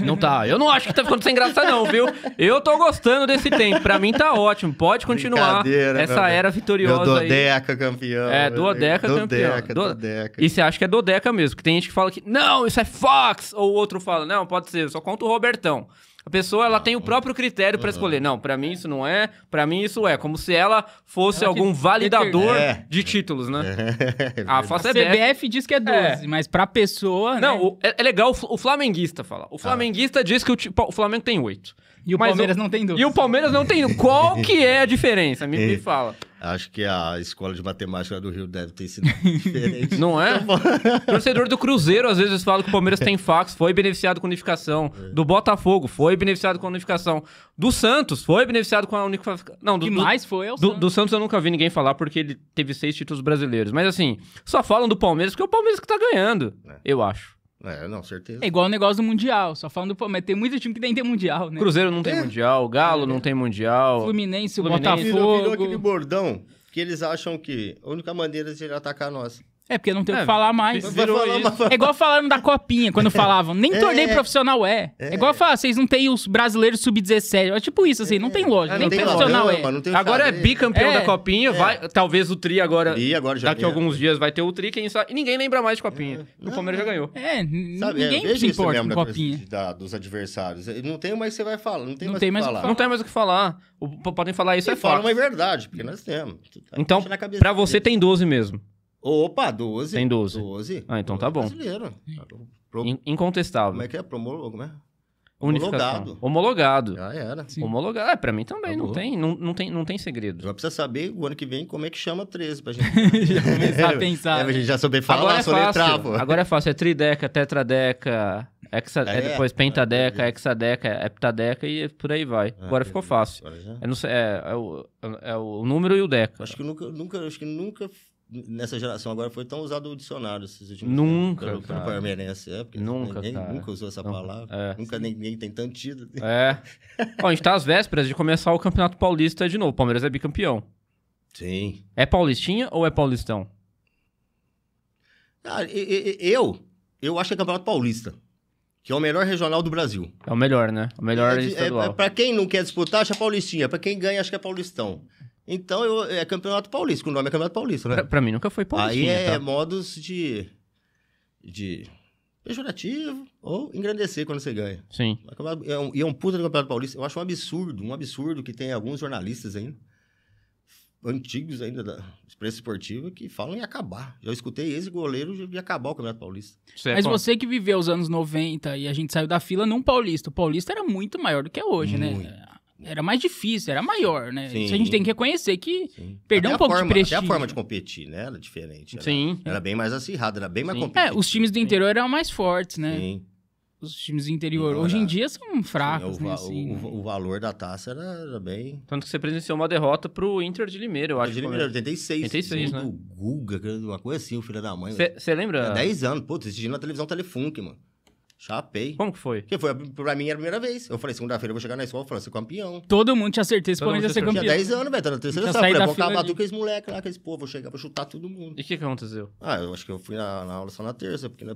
Não tá. Eu não acho que tá ficando sem graça, não, viu? Eu tô gostando desse tempo. Pra mim tá ótimo. Pode continuar essa era vitoriosa meu Dodeca aí. campeão. É, Dodeca do campeão. Dodeca, do... Dodeca. E você acha que é Dodeca mesmo, porque tem gente que fala que, não, isso é Fox! Ou o outro fala, não, pode ser, só conta o Robertão. A pessoa ela ah, tem o ah. próprio critério para escolher. Não, para mim isso não é, para mim isso é, como se ela fosse ela algum validador é. de títulos, né? É. A, a CBF diz que é 12, é. mas para pessoa, Não, né? o, é, é legal o flamenguista falar O ah. flamenguista ah. diz que o, o Flamengo tem 8. E o Palmeiras o... não tem dúvida. E o Palmeiras não tem dúvida. Qual que é a diferença? Me, me é, fala. Acho que a escola de matemática do Rio deve ter sido diferente. Não é? Torcedor do Cruzeiro às vezes fala que o Palmeiras é. tem fax, foi beneficiado com unificação. É. Do Botafogo, foi beneficiado com a unificação. Do Santos, foi beneficiado com a unificação. Não, do, que mais foi é o do, Santos. do Santos eu nunca vi ninguém falar porque ele teve seis títulos brasileiros. Mas assim, só falam do Palmeiras porque é o Palmeiras que tá ganhando, é. eu acho. É, não, certeza. É igual o negócio do Mundial. Só falando, pô, mas tem muito time que nem tem Mundial, né? Cruzeiro não tem é. Mundial, Galo é. não tem Mundial. Fluminense, Fluminense Botafogo. Virou, virou aquele bordão que eles acham que a única maneira de atacar é nós. É, porque não tem o é, que falar mais. é igual falaram da copinha, quando é. falavam. Nem é, torneio profissional é. É, é igual falar, vocês não têm os brasileiros sub-17. É tipo isso, assim, não é. tem lógica. É, nem tem profissional lógica, é. Mano, agora é bicampeão da copinha, vai, talvez o tri agora. E agora já daqui a alguns dias vai ter o tri, quem sabe. E ninguém lembra mais de copinha. o Palmeiras já ganhou. É, ninguém se importa com copinha. Da, dos adversários. Não tem mais o que você vai falar. Não tem não mais o que falar. Não tem mais o que falar. Podem falar isso, é fato. Fala uma verdade, porque nós temos. Tá então, pra você tem 12 mesmo. Opa, 12. Tem 12. 12. Ah, então 12 tá, tá bom. Brasileiro. Pro... Incontestável. Como é que é? Promulgo, né? é? Homologado. Já era. Sim. Homologado. É, pra mim também, não tem, não, não, tem, não tem segredo. Já precisa saber o ano que vem como é que chama 13 pra gente. já começar a pensar. Né? É, né? a gente já souber falar, Agora é fácil. Travo. Agora é fácil, é trideca, tetradeca, hexa, é, é, depois é, pentadeca, é, hexadeca, é heptadeca e por aí vai. É, Agora ficou fácil. Agora já... é, no, é, o, é o número e o deca. Acho que nunca, nunca, acho que nunca nessa geração agora foi tão usado o dicionário. nunca, pelo, pelo assim, nunca, ninguém, cara. Nunca usou essa nunca. palavra. É. Nunca ninguém tem tanto É. a gente está às vésperas de começar o Campeonato Paulista de novo. O Palmeiras é bicampeão. Sim. É paulistinha ou é paulistão? Ah, eu, eu acho que é Campeonato Paulista. Que é o melhor regional do Brasil. É o melhor, né? O melhor é, é estadual. É, é, pra quem não quer disputar, acha paulistinha. Pra quem ganha, acho que é paulistão. Então eu, é Campeonato Paulista, o nome é Campeonato Paulista, né? Pra, pra mim nunca foi paulista. Aí né, é tá? modos de. de. pejorativo ou engrandecer quando você ganha. Sim. É, é um, e é um puta do Campeonato Paulista. Eu acho um absurdo, um absurdo que tem alguns jornalistas ainda, antigos ainda da imprensa esportiva, que falam em acabar. Já escutei esse goleiro de acabar o Campeonato Paulista. É Mas você que viveu os anos 90 e a gente saiu da fila num Paulista. O Paulista era muito maior do que é hoje, né? muito. né? era mais difícil, era maior, né? Sim. Isso a gente tem que reconhecer que Sim. perdeu até um pouco forma, de prestígio. Até a forma de competir, né? Era é diferente. Era, Sim. Era bem mais acirrada, era bem mais competitiva. É, os times do interior eram mais fortes, né? Sim. Os times do interior. Hoje em dia são fracos, Sim, o, né? Assim, o, né? o, valor da taça era, era, bem... Tanto que você presenciou uma derrota pro Inter de Limeira, eu acho. Inter de Limeira, 86. 86, né? Do Guga, uma coisa assim, o filho da mãe. Você lembra? É, dez 10 anos, pô, assistindo na televisão Telefunken, mano. Chapei. Como que foi? Porque foi, pra mim, era a primeira vez. Eu falei, segunda-feira eu vou chegar na escola, e falei, ser campeão. Todo mundo tinha certeza que o Palmeiras ia ser campeão. Tinha 10 anos, velho, tá na terceira então, série. Falei, vou acabar tudo com esses moleques lá, com esse povo, vou chegar, vou chutar todo mundo. E o que, que aconteceu? Ah, eu acho que eu fui na, na aula só na terça, porque na...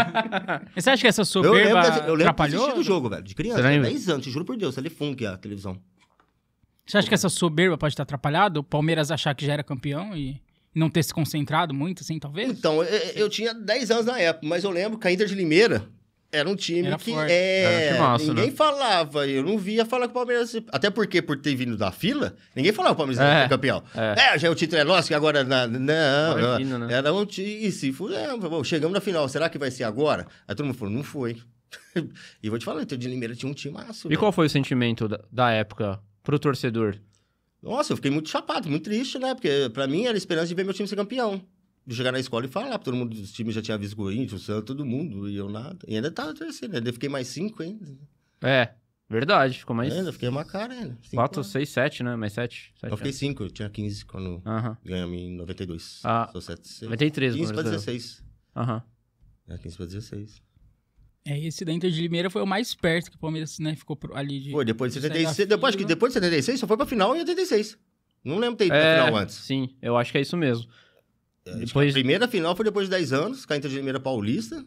você acha que essa soberba eu lembro, eu lembro atrapalhou? Eu do jogo, velho, de criança, tinha 10 anos, te juro por Deus, telefone que é a televisão. Você acha que essa soberba pode estar atrapalhado O Palmeiras achar que já era campeão e não ter se concentrado muito, assim, talvez? Então, eu, eu tinha 10 anos na época, mas eu lembro que a Inter de Limeira era um time era que forte. é, massa, né? ninguém né? falava, eu não via falar que o Palmeiras, até porque por ter vindo da fila, ninguém falava que o Palmeiras é, era campeão. É. é. já é o título é nosso, que agora não, é né? era um time, e se for, é, bom, chegamos na final, será que vai ser agora? Aí todo mundo falou, não foi. e vou te falar, o então, de Limeira tinha um time massa. E né? qual foi o sentimento da, da época pro torcedor? Nossa, eu fiquei muito chapado, muito triste, né? Porque pra mim era a esperança de ver meu time ser campeão de chegar na escola e falar, todo mundo dos times já tinha visto Corinthians, Santos, todo mundo, e eu nada. E ainda tava terceiro, ainda fiquei mais cinco ainda. É, verdade, ficou mais... Ainda fiquei uma cara ainda. Cinco Quatro, seis, sete, né? Mais sete. sete eu fiquei anos. cinco, eu tinha quinze quando uh -huh. ganhamos em 92. Ah, Sou sete, seis. 93. 15 pra 16. Aham. Uh -huh. É, 15 pra 16. É, esse da Inter de Limeira foi o mais perto que o Palmeiras né, ficou ali de. Foi, depois de 76. Depois, acho que né? depois de 76 só foi pra final em 86. Não lembro ter ido é, pra final antes. Sim, eu acho que é isso mesmo. É, depois... A primeira final foi depois de 10 anos, com a Inter de Limeira Paulista.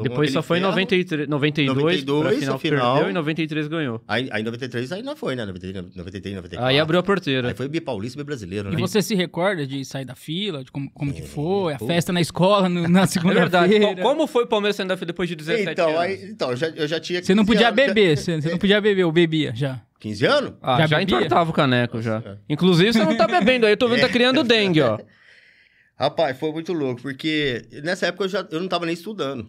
Depois só foi em 93, 92, 92 final, final perdeu e 93 ganhou. Aí, aí 93 aí não foi, né? 93, 93, 94. Aí abriu a porteira. Aí foi bi-paulista e bi-brasileiro, né? E você se recorda de sair da fila, de como, como é, que foi, a festa na escola, no, na segunda-feira? É Como foi o Palmeiras saindo da fila depois de 17 então, anos? Aí, então, já, eu já tinha Você não podia anos, beber, já... você, não podia beber, eu bebia já. 15 anos? Ah, já, já entortava o caneco, já. Inclusive, você não tá bebendo aí, eu tô vendo que tá criando dengue, ó. Rapaz, foi muito louco, porque nessa época eu, já, eu não estava nem estudando.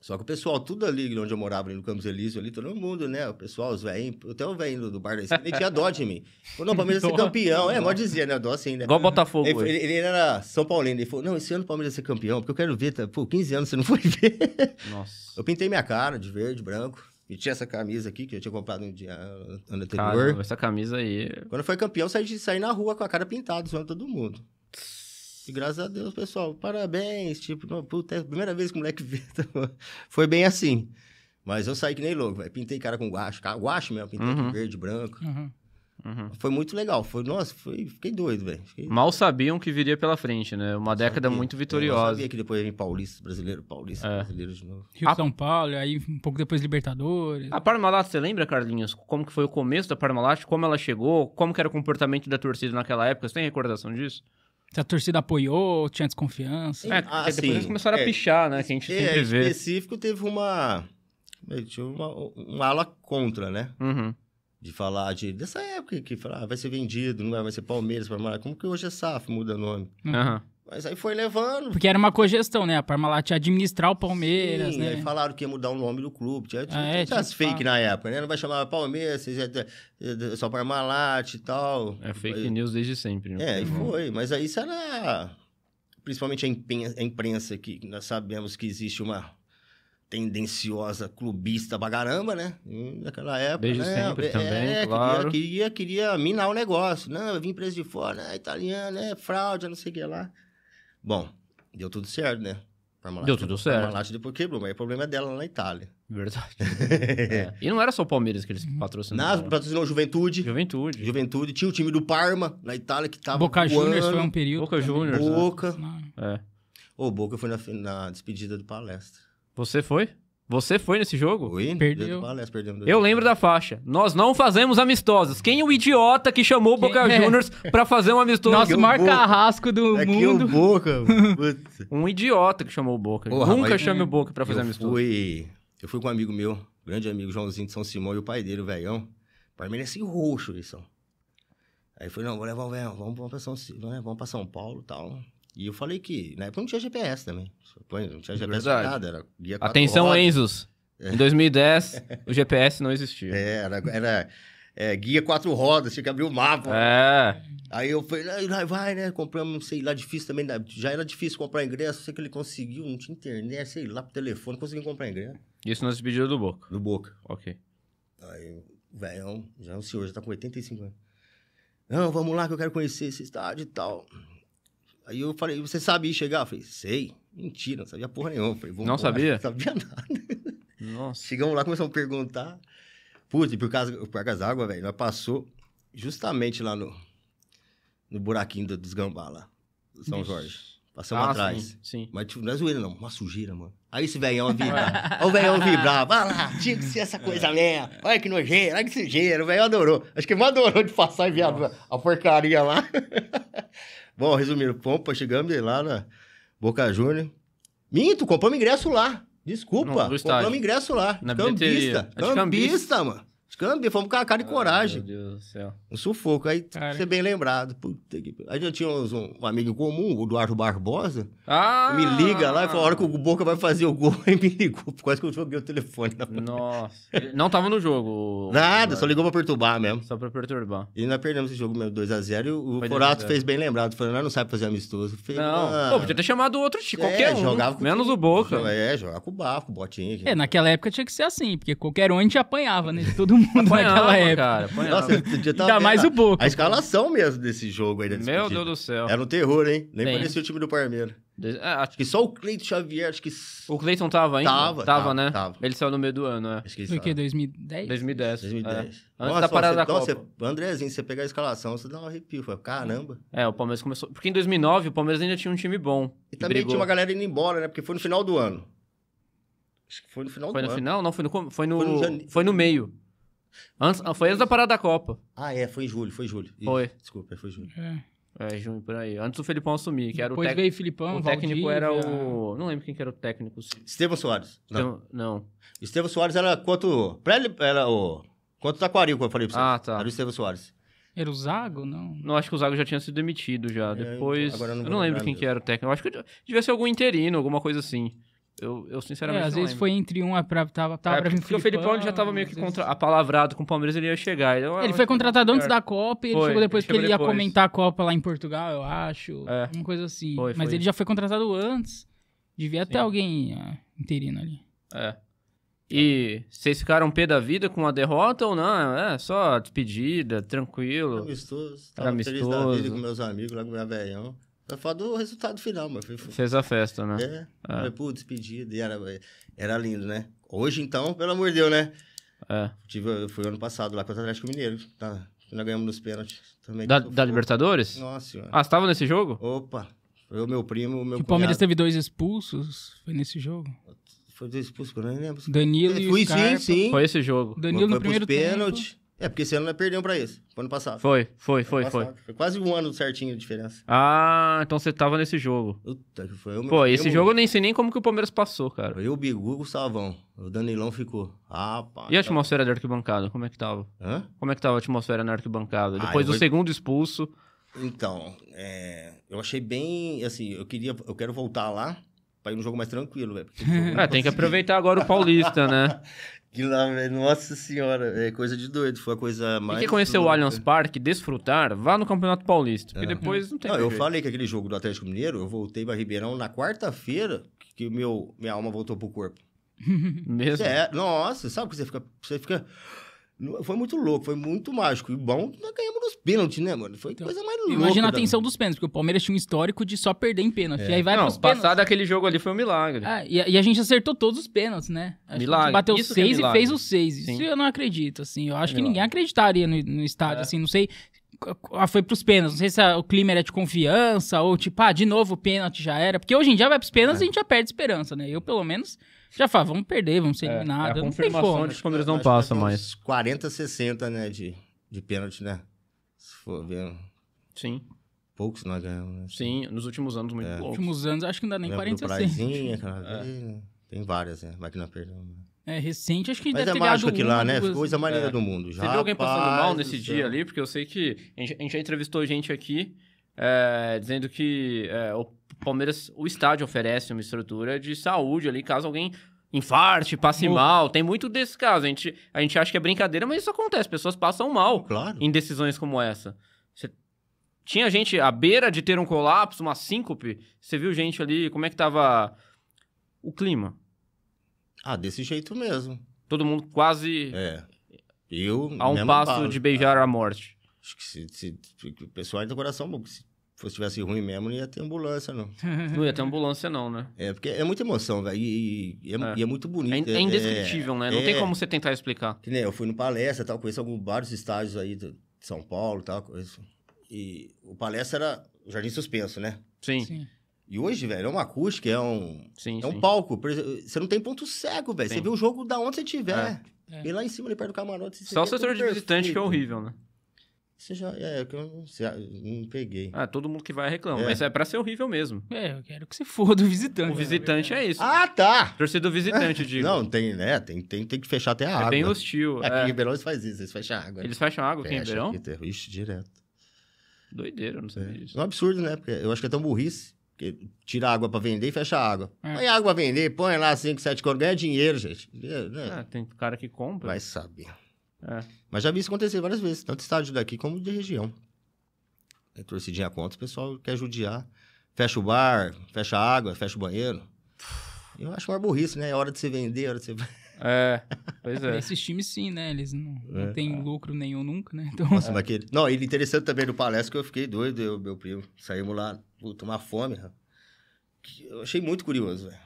Só que o pessoal, tudo ali onde eu morava, ali no Campos Elísio, ali, todo mundo, né? O pessoal, os velhinhos, até o velhinho do, bar da esquina, ele tinha dó de mim. Falou, não, o Palmeiras ia ser campeão. É, mó dizia, né? Dó assim, né? Igual Botafogo. Ele, ele, ele, era São Paulino. Ele falou, não, esse ano o Palmeiras ia ser campeão, porque eu quero ver, tá, pô, 15 anos você não foi ver. Nossa. Eu pintei minha cara de verde, branco. E tinha essa camisa aqui que eu tinha comprado no dia ano anterior. Caramba, essa camisa aí. Quando foi campeão, saí, saí na rua com a cara pintada, zoando todo mundo. E graças a Deus, pessoal, parabéns. Tipo, não, puta, é a primeira vez que o moleque vê. Tá foi bem assim. Mas eu saí que nem louco, velho. Pintei cara com guacho guacho mesmo, pintei uhum. verde, branco. Uhum. Uhum. Foi muito legal. Foi, nossa, foi, fiquei doido, velho. Fiquei... Mal sabiam que viria pela frente, né? Uma década muito é, vitoriosa. Eu sabia que depois ia vir paulista, brasileiro, paulista, é. brasileiro de novo. Rio a... São Paulo, aí um pouco depois Libertadores. A Parmalat, você lembra, Carlinhos, como que foi o começo da Parmalat? Como ela chegou? Como que era o comportamento da torcida naquela época? Você tem recordação disso? Se a torcida apoiou, tinha desconfiança. É, ah, depois eles começaram a é, pichar, né? Que a gente é, que vê. Em específico, teve uma. Tinha uma, uma ala contra, né? Uhum. De falar de, dessa época que falar, ah, vai ser vendido, não vai, vai ser Palmeiras, vai Maracanã. Como que hoje é SAF, muda nome. Uhum. Mas aí foi levando. Porque era uma cogestão, né? A Parmalat administrar o Palmeiras, Sim, né? aí falaram que ia mudar o nome do clube. Tinha, tinha, ah, é, tinha, fake na época, né? Não vai chamar Palmeiras, tá, é só Parmalat e tal. É fake news desde sempre. Né? É, e foi. Mas aí isso era... Principalmente a imprensa, que nós sabemos que existe uma tendenciosa clubista bagaramba, né? Naquela época, Desde né? sempre é, também, é, claro. Queria, queria, queria minar o negócio. Não, eu vim preso de fora, né? Italiano, é fraude, não sei o que lá. Bom, deu tudo certo, né? Parmalat, deu tudo certo. Parmalat depois quebrou, mas o é problema é dela lá na Itália. Verdade. é. E não era só o Palmeiras que eles uhum. patrocinaram. Não, patrocinou Juventude. Juventude. Juventude. Tinha o time do Parma, na Itália, que tava Boca Juniors foi um período. Boca Juniors. Né? Boca. Né? É. O Boca foi na, na despedida do palestra. Você foi? Você foi nesse jogo? Fui. Perdeu. perdeu eu lembro da faixa. Nós não fazemos amistosos. Quem é o idiota que chamou o Boca é. Juniors pra fazer um amistoso? Nosso maior carrasco do é mundo. É o Boca. um idiota que chamou o Boca. Porra, Nunca chame o Boca pra fazer eu amistoso. Fui... Eu fui com um amigo meu, grande amigo, Joãozinho de São Simão, e o pai dele, o velhão. O pai é assim roxo, eles Aí eu falei, não, vou levar o velhão, vamos, vamos, pra, São, né, vamos pra São Paulo e tal. E eu falei que, na época não tinha GPS também. Não tinha é GPS Verdade. nada, era guia Atenção, rodas. Enzos. É. Em 2010, o GPS não existia. É, era, era é, guia quatro rodas, tinha que abrir o mapa. É. Aí eu falei, vai, né? Compramos, sei lá, difícil também. Né? Já era difícil comprar ingresso, sei que ele conseguiu, não tinha internet, sei lá, pro telefone, conseguiu comprar ingresso. Isso nós pedimos do Boca. Do Boca. Ok. Aí, velho, já o senhor já tá com 85 anos. Não, vamos lá que eu quero conhecer esse estádio e tal. Aí eu falei, você sabia chegar? Eu falei, sei. Mentira, não sabia porra nenhuma. Eu falei, não sabia? Não sabia nada. Nossa. Chegamos lá, começamos a perguntar. Putz, por causa, por causa água, velho, nós passou justamente lá no, no buraquinho do, dos gambá lá, do São Bicho. Jorge. Passamos ah, atrás. Sim, sim. Mas tipo, não é zoeira, não. Uma sujeira, mano. Aí esse velhão vibrava. Olha o velhão vibrava. Vai lá, tinha que ser essa coisa é. mesmo. Olha que nojeira, olha que sujeira. O velhão adorou. Acho que ele mais adorou de passar e ver a, a porcaria lá. Bom, resumindo, pompa, chegamos lá na Boca Júnior. Minto, compramos ingresso lá. Desculpa, no, compramos ingresso lá. Na cambista. É cambista, cambista, mano. Escândalo, fomos com a cara de ah, coragem. Meu Deus do céu. Um sufoco. Aí cara. você bem lembrado. Puta que... Aí já tinha um, um amigo comum, o Eduardo Barbosa. Ah! Me liga lá e fala: a hora que o Boca vai fazer o gol, aí me ligou. Quase que eu joguei o telefone. Na Nossa. não tava no jogo. Nada, só ligou pra perturbar mesmo. Só pra perturbar. E nós perdemos esse jogo mesmo 2x0. E o Corato fez bem lembrado. Falando, nós não sabe fazer amistoso. Falei, não. Ah. Pô, podia ter chamado outro time, é, qualquer um. Jogava menos o Boca. É, jogava com o Bafo, com o Botinha. É, naquela época tinha que ser assim, porque qualquer um a gente apanhava, né? Todo mundo mundo apanhava, naquela época. Cara, apanhava. Nossa, ele tá Ainda mais o Boca. A escalação mesmo desse jogo aí. Né, Meu Deus do céu. Era um terror, hein? Nem conhecia parecia o time do Palmeiras. De... É, acho que só o Cleiton Xavier, acho que... O Cleiton tava ainda? Tava, tava, tava né? Tava. Ele saiu no meio do ano, é. Acho que o que, 2010? 2010. 2010. É. Antes Nossa, da parada você, da Copa. Então, você, Andrezinho, você pegar a escalação, você dá um arrepio. Foi, caramba. É, o Palmeiras começou... Porque em 2009, o Palmeiras ainda tinha um time bom. E também brigou. tinha uma galera indo embora, né? Porque foi no final do ano. Acho que foi no final foi do no ano. Foi no final? Não, foi no... Foi no, foi no, jane... foi no meio. Antes, ah, foi antes da parada da Copa. Ah, é, foi em julho, foi em julho. foi. Desculpa, é, foi em julho. É. É, junho por aí. Antes do Felipão assumir, que era Depois o técnico. veio o Filipão, o técnico era o. Não lembro quem que era o técnico. Estevam Soares. Não. não. Estevam Soares era quanto. ele, era o. Quanto Taquaril, que eu falei pra você. Ah, tá. Era o Estevam Soares. Era o Zago? Não. Não, acho que o Zago já tinha sido demitido já. É, Depois. Então, eu não, eu não lembro quem que era o técnico. Eu acho que devia ser algum interino, alguma coisa assim. Eu, eu é, sinceramente. É, às vezes lembro. foi entre um pra, tava, tava é, pra vir Porque o Felipão já tava meio que contra, apalavrado com o Palmeiras, ele ia chegar. Ele, é ele foi contratado antes é. da Copa e ele foi, chegou depois ele chegou porque depois. ele ia comentar a Copa lá em Portugal, eu acho. É. Uma coisa assim. Foi, Mas ele já foi contratado antes. Devia Sim. ter alguém interino ali. É. E vocês ficaram pé da vida com a derrota ou não? É só despedida, tranquilo. Amistoso. Tava amistoso. feliz da vida com meus amigos lá com o meu velhão. Pra falar do resultado final, mas foi, Fez a festa, né? É. é. Mas, pô, despedida. E era, era lindo, né? Hoje, então, pelo amor de Deus, né? É. Tive, fui ano passado lá contra o Atlético Mineiro. Tá, nós ganhamos nos pênaltis também. Da, da Libertadores? Nossa senhora. Ah, você tava nesse jogo? Opa. Foi o meu primo, o meu tipo, O Palmeiras teve dois expulsos. Foi nesse jogo? Foi dois expulsos, eu nem lembro. Danilo é, e foi, Scarpa. sim, sim. Foi esse jogo. Danilo foi no primeiro pênalti. tempo. É, porque esse ano nós perdemos pra esse, pro ano passado. Foi, foi, foi, foi. Foi quase um ano certinho de diferença. Ah, então você tava nesse jogo. Puta que foi. Eu, Pô, esse jogo eu nem sei nem como que o Palmeiras passou, cara. Eu o Bigu o Gustavão. O Danilão ficou. Ah, pá. E a tá atmosfera da arquibancada, como é que tava? Hã? Como é que tava a atmosfera na arquibancada? Ah, Depois do vou... segundo expulso. Então, é... eu achei bem, assim, eu queria, eu quero voltar lá, pra ir num jogo mais tranquilo, velho. é, tem que aproveitar agora o Paulista, né? que lá, nossa senhora, é coisa de doido, foi a coisa mais... E quem conhecer o Allianz Parque, desfrutar, vá no Campeonato Paulista, porque é. depois não tem Não, eu falei que aquele jogo do Atlético Mineiro, eu voltei para Ribeirão na quarta-feira, que meu, minha alma voltou pro corpo. Mesmo? É, nossa, sabe que você fica... Você fica... Foi muito louco, foi muito mágico. E bom, nós ganhamos nos pênaltis, né, mano? Foi então, coisa mais louca. Imagina a tensão dos pênaltis, porque o Palmeiras tinha um histórico de só perder em pênalti. É. E aí vai Não, pros passar pênaltis. daquele jogo ali foi um milagre. Ah, e, a, e, a gente acertou todos os pênaltis, né? A milagre. bateu Isso é seis é e fez os seis. Isso eu não acredito, assim. Eu acho que ninguém acreditaria no, no estádio, é. assim. Não sei ah, foi pros pênaltis. Não sei se a, o clima era de confiança ou tipo, ah, de novo o pênalti já era. Porque hoje em dia vai pros pênaltis é. e a gente já perde esperança, né? Eu, pelo menos, já fala, vamos perder, vamos ser eliminados. É, é não tem como. Né? Quando eles não passa mais. 40, 60, né, de, de pênalti, né? Se for ver. Sim. Poucos nós ganhamos, né? Sim, nos últimos anos, muito é. poucos. últimos anos, acho que ainda nem Lembro 40 é. Né? Tem várias, né? Máquina perdão. Né? É, recente, acho que Mas deve é mágico aqui lá, né? Coisa maneira é. do mundo. Já, Você viu alguém passando mal nesse dia céu. ali? Porque eu sei que a gente, já entrevistou gente aqui é, dizendo que é, Palmeiras, o estádio oferece uma estrutura de saúde ali, caso alguém infarte, passe mal. Tem muito desse caso. A gente, a gente acha que é brincadeira, mas isso acontece. Pessoas passam mal claro. em decisões como essa. Tinha gente à beira de ter um colapso, uma síncope. Você viu gente ali, como é que tava o clima? Ah, desse jeito mesmo. Todo mundo quase é. Eu, a um passo de tá? beijar a morte. Acho que se, se, o pessoal ainda coração, se se estivesse ruim mesmo, não ia ter ambulância, não. Não ia ter ambulância, não, né? É, porque é muita emoção, velho. E, e, é, é. e, é, muito bonito. É, é, é indescritível, né? Não é. tem como você tentar explicar. Que nem eu fui no palestra tal, conheço alguns, vários estágios aí de São Paulo tal, conheço. E o palestra era o Jardim Suspenso, né? Sim. sim. E hoje, velho, é uma acústica, é um, sim, é um sim. palco. Você não tem ponto cego, velho. Você vê o jogo da onde você tiver. É. E lá em cima, ali perto do camarote. Só o setor de visitante que é horrível, né? Você já. É, é, que eu não, ah, não peguei. Ah, todo mundo que vai reclama. É. Mas é pra ser horrível mesmo. É, eu quero que se foda o visitante. O né? visitante é, é isso. Ah, tá! Torcida do visitante, é. digo. Não, tem, né? Tem, tem, tem que fechar até a é água. É bem hostil. Aqui é, é. em Ribeirão eles fazem isso, eles fecham a água. Eles fecham a água aqui em Ribeirão? Aqui, Ixi, direto. Doideira, não sei. é. disso. É um absurdo, né? Porque eu acho que é tão burrice. Porque tira a água para vender e fecha a água. É. Põe água a vender, põe lá 5, 7 conto, ganha dinheiro, gente. Né? Ah, tem cara que compra. Vai saber. É. Mas já vi isso acontecer várias vezes, tanto estádio daqui como de região. É torcidinha contra, o pessoal quer judiar. Fecha o bar, fecha a água, fecha o banheiro. Eu acho uma burrice, né? É hora de se vender, é hora de você. É, pois é. Esses times, sim, né? Eles não, é. têm lucro nenhum nunca, né? Então... Nossa, é. daquele... Não, e interessante também no palestra que eu fiquei doido, eu, meu primo. Saímos lá, tomar fome. Eu achei muito curioso, velho.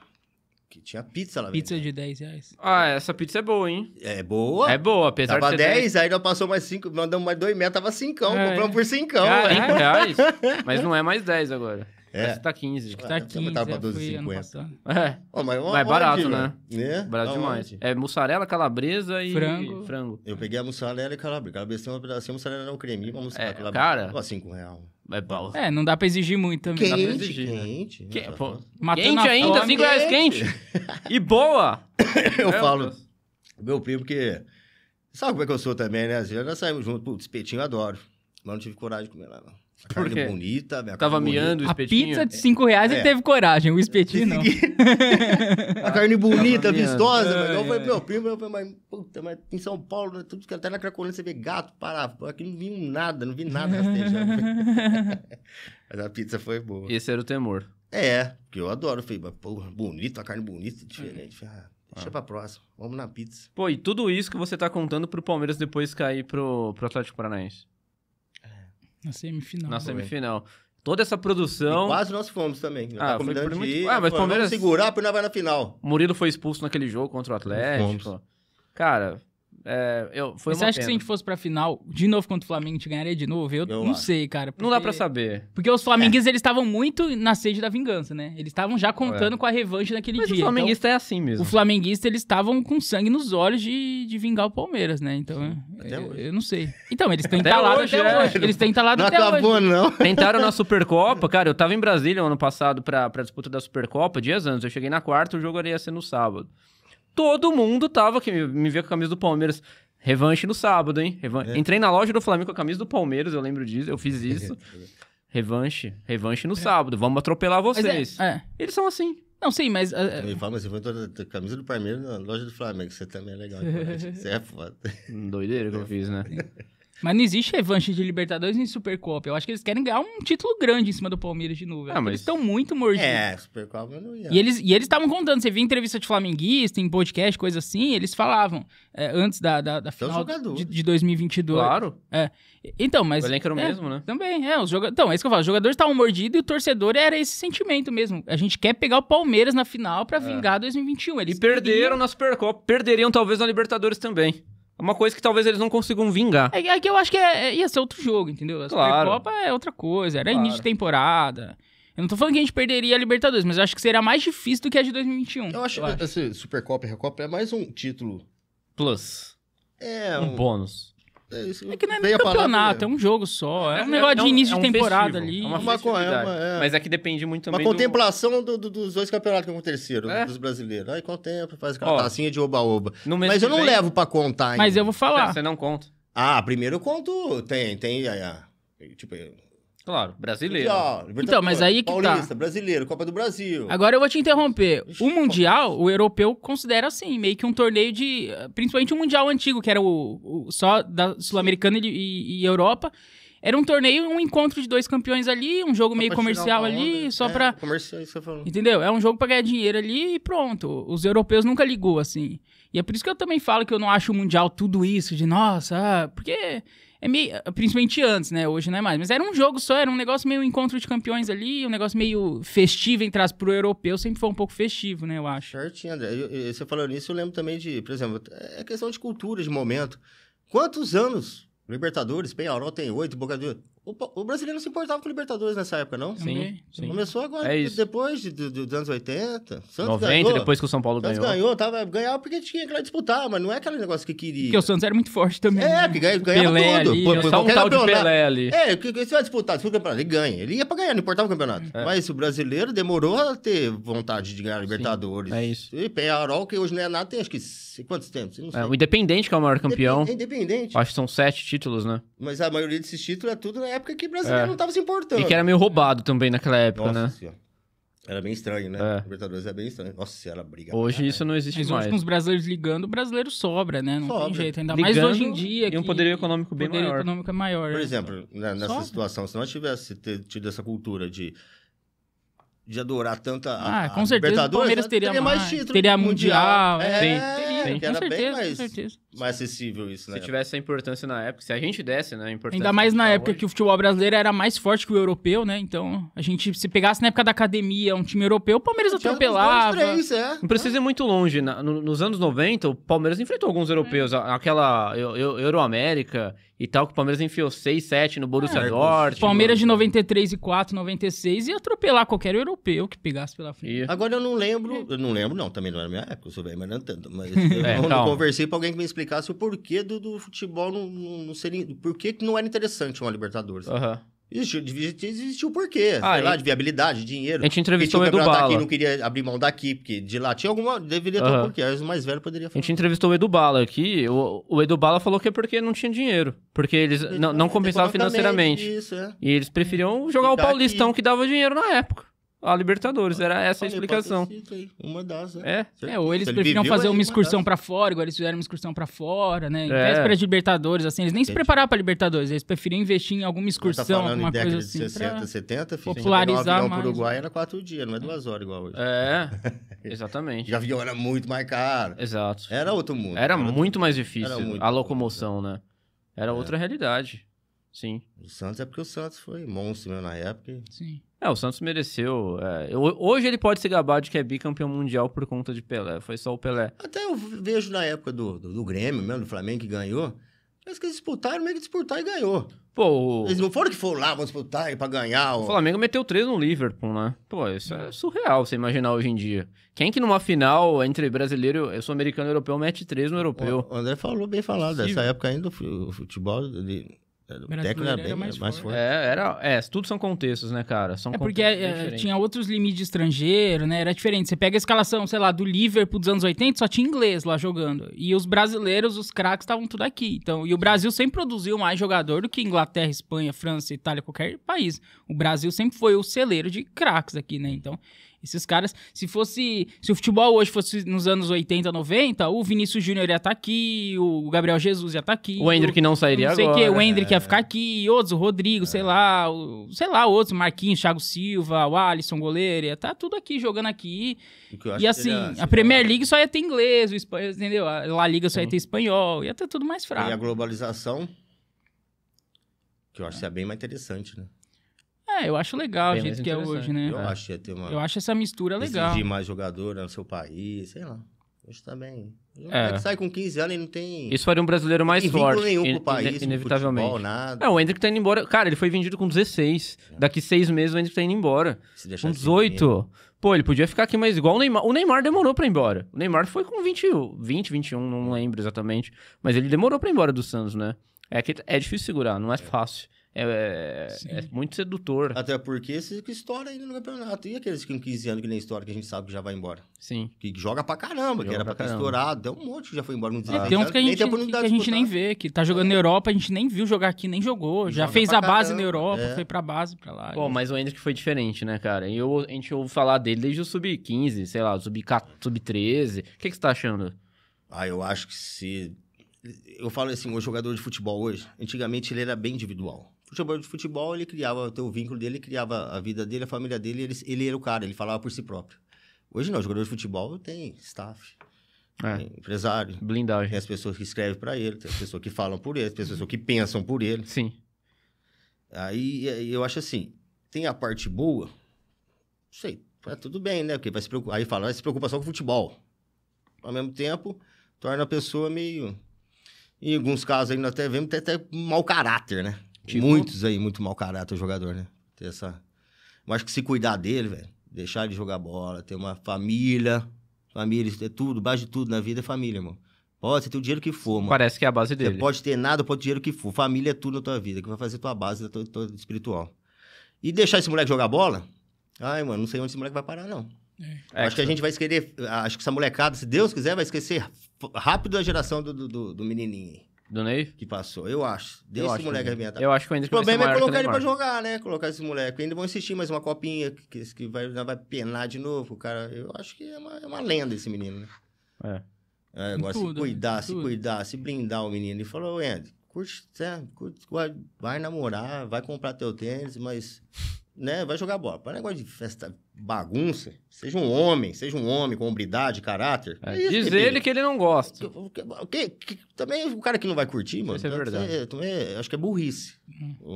Que tinha pizza lá Pizza de 10 né? reais. Ah, essa pizza é boa, hein? É boa. É boa, apesar tava de ser 10, 10, aí nós passou mais 5, mandamos mais 2 metros, tava 5, é. compramos por 5. Ah, é, é. reais. Mas não é mais 10 agora. É. Essa tá 15. Acho que tá 15. Tava pra 12,50. É. é. mas, mas é barato, né? né? É? Barato tá demais. É mussarela, calabresa e frango. frango. Eu peguei a mussarela e calabresa. Calabresa tem uma pedacinha, mussarela é um creminho, uma é, mussarela é, calabresa. Cara... Tava 5 reais. É, bala. é, não dá pra exigir muito também. Quente, dá pra exigir, né? quente. Né? pô, quente ainda, 5 reais quente. E boa! eu meu falo, Deus. meu primo que... Sabe como é que eu sou também, né? Às vezes nós saímos junto, putz, espetinho eu adoro. Mas não tive coragem de comer lá, não. Carne Por bonita, minha Tava carne miando bonita. o espetinho? A pizza de 5 é. reais é. ele teve coragem, o espetinho não. a carne bonita, vistosa. É, mas eu é. falei pro meu primo, eu falei, mas, puta, mas em São Paulo, né, tudo que até na Cracolândia você vê gato, pará. Aqui não vi nada, não vi nada mas a pizza foi boa. Esse era o temor. É, porque eu adoro. Eu falei, mas, porra, bonito, a carne bonita, diferente. Ah, deixa ah. pra próxima, vamos na pizza. Pô, e tudo isso que você tá contando pro Palmeiras depois cair pro, pro Atlético Paranaense? Na semifinal. Na semifinal. Toda essa produção. E quase nós fomos também. Né? ah, tá foi por muito... ah, mas Palmeiras... segurar, porque nós vai na final. Murilo foi expulso naquele jogo contra o Atlético. Cara, é, eu, foi você acha pena. que se a gente fosse pra final, de novo contra o Flamengo, a gente ganharia de novo? Eu, eu não acho. sei, cara. Porque... Não dá pra saber. Porque os flamenguistas, é. eles estavam muito na sede da vingança, né? Eles estavam já contando é. com a revanche naquele Mas dia. o então flamenguista então, é assim mesmo. O flamenguista, eles estavam com sangue nos olhos de, de vingar o Palmeiras, né? Então, é, eu, eu, não sei. Então, eles têm entalados até, até hoje. Eles têm entalados até acabou, hoje. Não acabou, não. Tentaram na Supercopa, cara. Eu tava em Brasília ano passado pra, pra disputa da Supercopa, dias antes. Eu cheguei na quarta, o jogo ia ser no sábado todo mundo tava, que me, via com a camisa do Palmeiras. Revanche no sábado, hein? Revan... É. Entrei na loja do Flamengo com a camisa do Palmeiras, eu lembro disso, eu fiz é. isso. revanche, revanche no sábado, vamos atropelar é, vocês. É, é. Eles são assim. Não, sim, mas. É, uh, me fala, mas você foi toda a camisa do Palmeiras na loja do Flamengo, você também é legal. você é foda. Doideira que eu fiz, né? Mas não existe revanche de Libertadores nem Supercopa. Eu acho que eles querem ganhar um título grande em cima do Palmeiras de novo. Ah, mas... Eles estão muito mordidos. É, Supercopa não ia. E eles e estavam contando. Você via entrevista de flamenguista, em podcast, coisa assim, eles falavam é, antes da, da, da então final de, de, 2022. Claro. É. Então, mas... O elenco era o é, mesmo, né? Também, é. Os joga... Então, é isso que eu falo. Os jogadores estavam mordidos e o torcedor era esse sentimento mesmo. A gente quer pegar o Palmeiras na final para é. vingar 2021. Eles e perderam queriam... na Supercopa. Perderiam talvez na Libertadores também. É uma coisa que talvez eles não consigam vingar. É, é que eu acho que é, é ia ser outro jogo, entendeu? A claro. Supercopa é outra coisa, era claro. início de temporada. Eu não tô falando que a gente perderia a Libertadores, mas eu acho que seria mais difícil do que a de 2021. Eu acho, eu acho. que essa assim, Supercopa e Recopa é mais um título. Plus. É um, um bônus. É, isso é que não é nem campeonato, é um jogo só. É, é um é negócio de início é um de temporada ali. É uma, uma é, Mas é que depende muito também. Uma contemplação do... Do, do, dos dois campeonatos que aconteceram, dos brasileiros. Aí tempo faz aquela tacinha de oba-oba. Mas eu não vem... levo pra contar ainda. Mas eu vou falar. Você não conta. Ah, primeiro eu conto. Tem, tem. aí, ah. Tipo, Claro. Brasileiro. Mundial, então, mas aí que tá. Paulista, tá. brasileiro, Copa do Brasil. Agora eu vou te interromper. o Mundial, o europeu considera assim, meio que um torneio de. Principalmente o um Mundial antigo, que era o, o só da Sul-Americana e, e, Europa. Era um torneio, um encontro de dois campeões ali, um jogo só meio comercial ali, né? só é, pra. Comercial, isso que falou. Entendeu? É um jogo pra ganhar dinheiro ali e pronto. Os europeus nunca ligou, assim. E é por isso que eu também falo que eu não acho o Mundial tudo isso, de nossa, ah, porque é meio, principalmente antes, né? Hoje não é mais. Mas era um jogo só, era um negócio meio encontro de campeões ali, um negócio meio festivo, em trás pro europeu, sempre foi um pouco festivo, né? Eu acho. Certinho, André. Eu, eu, você falando nisso, eu lembro também de, por exemplo, é questão de cultura, de momento. Quantos anos? Libertadores, Penharol tem oito, Boca do... O, brasileiro não se importava com Libertadores nessa época, não? Sim. sim. Começou agora, é depois de, de, dos anos 80. Santos 90, ganhou. depois que o São Paulo Santos ganhou. ganhou, tava, ganhava porque tinha que lá disputar, mas não é aquele negócio que queria. Porque o Santos era muito forte também. É, né? que ganhava, Pelé tudo. Ali, pô, né? só um tal de Pelé ali. É, que, que você vai disputar, disputa o campeonato, ele ganha. Ele ia pra ganhar, não importava o campeonato. É. Mas o brasileiro demorou a ter vontade de ganhar Libertadores. Sim, é isso. E Penharol, que hoje não é nada, tem acho que quantos tempos? É, o Independente que é o maior campeão. Independente. Acho que são sete títulos, né? Mas a maioria desses títulos é tudo, né? época que brasileiro é. não tava se importando. E que era meio roubado também naquela época, Nossa né? Senhora. Era bem estranho, né? É. Libertadores é bem estranho. Nossa era briga. Hoje cara, isso né? não existe Mas mais. Mas com os brasileiros ligando, o brasileiro sobra, né? Não sobra. tem jeito. Ainda ligando, mais hoje em dia. E um poderio econômico bem maior. econômico é maior. Por exemplo, né? nessa sobra. situação, se nós tivesse tido essa cultura de de adorar tanta ah, a, com a certeza Libertadores, o Palmeiras né, teria, teria mais, mais título teria mundial, mundial. É, é, Sim, que era certeza, bem mais, mais acessível isso, né? Se tivesse a importância na época, se a gente desse, né? Importância Ainda mais na época hoje. que o futebol brasileiro era mais forte que o europeu, né? Então, a gente, se pegasse na época da academia um time europeu, o Palmeiras é, atropelava. Três, é. Não precisa ir muito longe. Na, no, nos anos 90, o Palmeiras enfrentou alguns europeus. É. Aquela eu, eu, e tal, que o Palmeiras enfiou 6, 7 no Borussia é, Dortmund. Palmeiras de 93 e 4, 96 e atropelar qualquer europeu que pegasse pela frente. E... Agora eu não lembro, é. eu não lembro não, também não era minha época, eu sou bem mas não tanto, mas eu é, não, não, conversei com alguém que me explicasse o porquê do, do futebol não, não, não por que não era interessante uma Libertadores. Aham. Uhum. Existiu, existiu porquê. Ah, sei lá, de viabilidade, dinheiro. A gente entrevistou o Edu tá Bala. Daqui, não queria abrir mão daqui, porque de lá tinha alguma. Deveria ter uhum. um porquê. Aí os mais velhos poderiam falar. A gente entrevistou o Edu Bala aqui. O, o Edu Bala falou que é porque não tinha dinheiro. Porque eles, não, não é, compensavam financeiramente. Isso, é. E eles preferiam jogar o tá Paulistão que dava dinheiro na época a Libertadores. Era essa Olha, a explicação. Uma das, é. É, é ou eles ele preferiam fazer uma excursão para fora, igual eles fizeram uma excursão para fora, né? Em é. véspera de Libertadores, assim, eles nem Entendi. se prepararam para Libertadores, eles preferiam investir em alguma tá excursão, tá alguma em coisa assim. De 60, 70, filho, popularizar mais. O né? Uruguai era quatro dias, não é duas horas igual hoje. É, exatamente. Já avião era muito mais caro. Exato. Era outro mundo. Era, era muito outro... mais difícil muito a locomoção, né? Era é. outra realidade. Sim. O Santos é porque o Santos foi monstro mesmo na época. Sim. É, o Santos mereceu. É, hoje ele pode se gabar de que é bicampeão mundial por conta de Pelé. Foi só o Pelé. Até eu vejo na época do, do, do Grêmio mesmo, do Flamengo que ganhou. Parece que eles disputaram, meio que disputaram e ganhou. Pô, Eles não foram que foram lá, vão disputar pra ganhar. Ou... O Flamengo meteu três no Liverpool, né? Pô, isso é surreal você imaginar hoje em dia. Quem que numa final entre brasileiro, eu sou americano e europeu, mete três no europeu? O André falou bem falado, nessa época ainda o futebol... O técnico era bem mais, mais, forte. É, era, é, tudo são contextos, né, cara? São é porque é, é tinha outros limites de estrangeiro, né? Era diferente. Você pega a escalação, sei lá, do Liverpool dos anos 80, só tinha inglês lá jogando. E os brasileiros, os craques, estavam tudo aqui. Então, e o Brasil sempre produziu mais jogador do que Inglaterra, Espanha, França, Itália, qualquer país. O Brasil sempre foi o celeiro de craques aqui, né? Então, esses caras, se fosse. Se o futebol hoje fosse nos anos 80, 90, o Vinícius Júnior ia estar tá aqui, o Gabriel Jesus ia estar tá aqui. O Hendrick não sairia não sei agora. Que, o Hendrick é. ia ficar aqui, outros, o Rodrigo, é. sei lá, o, sei lá, outros, Marquinhos, Thiago Silva, o Alisson, goleiro, ia estar tá tudo aqui jogando aqui. E assim, a Premier League só ia ter inglês, o espanhol, entendeu? A La Liga só ia ter espanhol, ia ter tudo mais fraco. E a globalização, que eu acho que é bem mais interessante, né? É, eu acho legal Bem o jeito que é hoje, né? Eu é. acho que ia ter uma... Eu acho essa mistura legal. Decidir mais jogador né, no seu país, sei lá. Hoje também. Tá é. sai com 15 anos e não tem. Isso faria um brasileiro mais não tem forte. nenhum pro país, in inevitavelmente. Futebol, nada. o Hendrick tá indo embora. Cara, ele foi vendido com 16. É. Daqui seis meses o Hendrick tá indo embora. com 18. Pô, ele podia ficar aqui mais igual o Neymar. O Neymar demorou para ir embora. O Neymar foi com 20, 20 21, não lembro exatamente. Mas ele demorou para ir embora do Santos, né? É que é difícil segurar, não é fácil. É, é, é muito sedutor. Até porque esses que estoura ainda no campeonato. E aqueles com 15 anos que nem estoura, que a gente sabe que já vai embora. Sim. Que joga pra caramba, joga que era pra, pra estar estourado. Tem um monte que já foi embora no desafio. É, tem uns que a gente, que a gente nem vê, que tá jogando é. na Europa, a gente nem viu jogar aqui, nem jogou. Já joga fez a caramba. base na Europa, é. foi pra base, pra lá. Pô, mas o que foi diferente, né, cara? E eu, a gente ouve falar dele desde o sub-15, sei lá, sub-13. Sub o que, que você tá achando? Ah, eu acho que se... Eu falo assim, o jogador de futebol hoje, antigamente ele era bem individual o jogador de futebol, ele criava o vínculo dele, criava a vida dele, a família dele, ele, ele era o cara, ele falava por si próprio. Hoje não, jogador de futebol tem staff, é. tem empresário. Blindagem. Tem as pessoas que escrevem para ele, tem as pessoas que falam por ele, as pessoas que pensam por ele. Sim. Aí eu acho assim, tem a parte boa, não sei, é tudo bem, né? Porque vai se preocupar, aí fala, se preocupa só com o futebol. Ao mesmo tempo, torna a pessoa meio... Em alguns casos ainda até vemos até, até mau caráter, né? Tipo... Muitos aí, muito mau caráter o jogador, né? Tem essa... Mas acho que se cuidar dele, velho, deixar de jogar bola, ter uma família, família, é tudo, base de tudo na vida é família, irmão. Pode ter o dinheiro que for, mano. Parece que é a base dele. Você pode ter nada, pode ter dinheiro que for. Família é tudo na tua vida, que vai fazer tua base tua, né, tua espiritual. E deixar esse moleque jogar bola, ai, mano, não sei onde esse moleque vai parar, não. É. Acho que a gente vai esquecer, acho que essa molecada, se Deus quiser, vai esquecer rápido a geração do, do, do menininho aí. Do Ney? Que passou, eu acho. Deixa esse acho moleque que... arrebentar. Eu acho que o Hendrick O problema é colocar ele pra jogar, né? Colocar esse moleque. Ainda vão insistir mais uma copinha, que, que vai, vai penar de novo. Cara, eu acho que é uma, é uma lenda esse menino, né? É. É, agora se né? cuidar, se cuidar, se blindar o menino. Ele falou, Andy, curte, é, curte, vai namorar, vai comprar teu tênis, mas né, vai jogar bola. Para negócio de festa, bagunça, seja um homem, seja um homem com hombridade, caráter. É, é diz que ele que ele não gosta. Que, que, também é o cara que não vai curtir, mano. Isso é então, verdade. É, também, é, acho que é burrice. Hum. Um,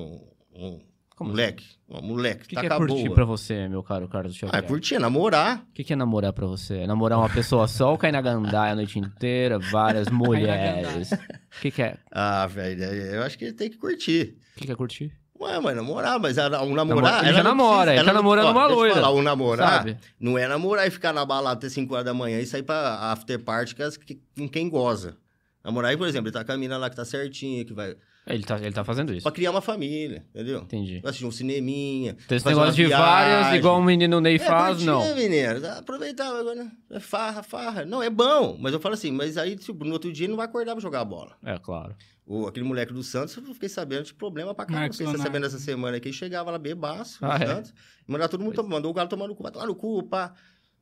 um, Como assim? moleque, um moleque, o que, tá que é curtir boa. pra você, meu caro Carlos Xavier? Ah, é curtir, é namorar. O que, que é namorar pra você? É namorar uma pessoa só ou cair na gandaia a noite inteira, várias mulheres? O que, que é? Ah, velho, eu acho que tem que curtir. O que, que é curtir? Ué, mas namorar, mas a, o namorar. Ele já namora, precisa, ele tá namorando uma loira. Falar, o namorar sabe? não é namorar e ficar na balada até 5 horas da manhã e sair pra after party com quem goza. Namorar, por exemplo, ele tá com a mina lá que tá certinha, que vai ele tá, ele tá fazendo isso. Pra criar uma família, entendeu? Entendi. Assistir um cineminha. tem então esse negócio de várias, igual o menino Ney é, faz, curtir, não. menino. Aproveitar agora. É farra, farra. Não, é bom. Mas eu falo assim, mas aí, tipo, no outro dia não vai acordar pra jogar a bola. É, claro. O, aquele moleque do Santos, eu fiquei sabendo de problema pra caramba. Fiquei sabendo essa semana que ele chegava lá bebaço ah, no é? Santos. mandava todo mundo, mandou o galo tomar no cu, vai tomar no cu, pá.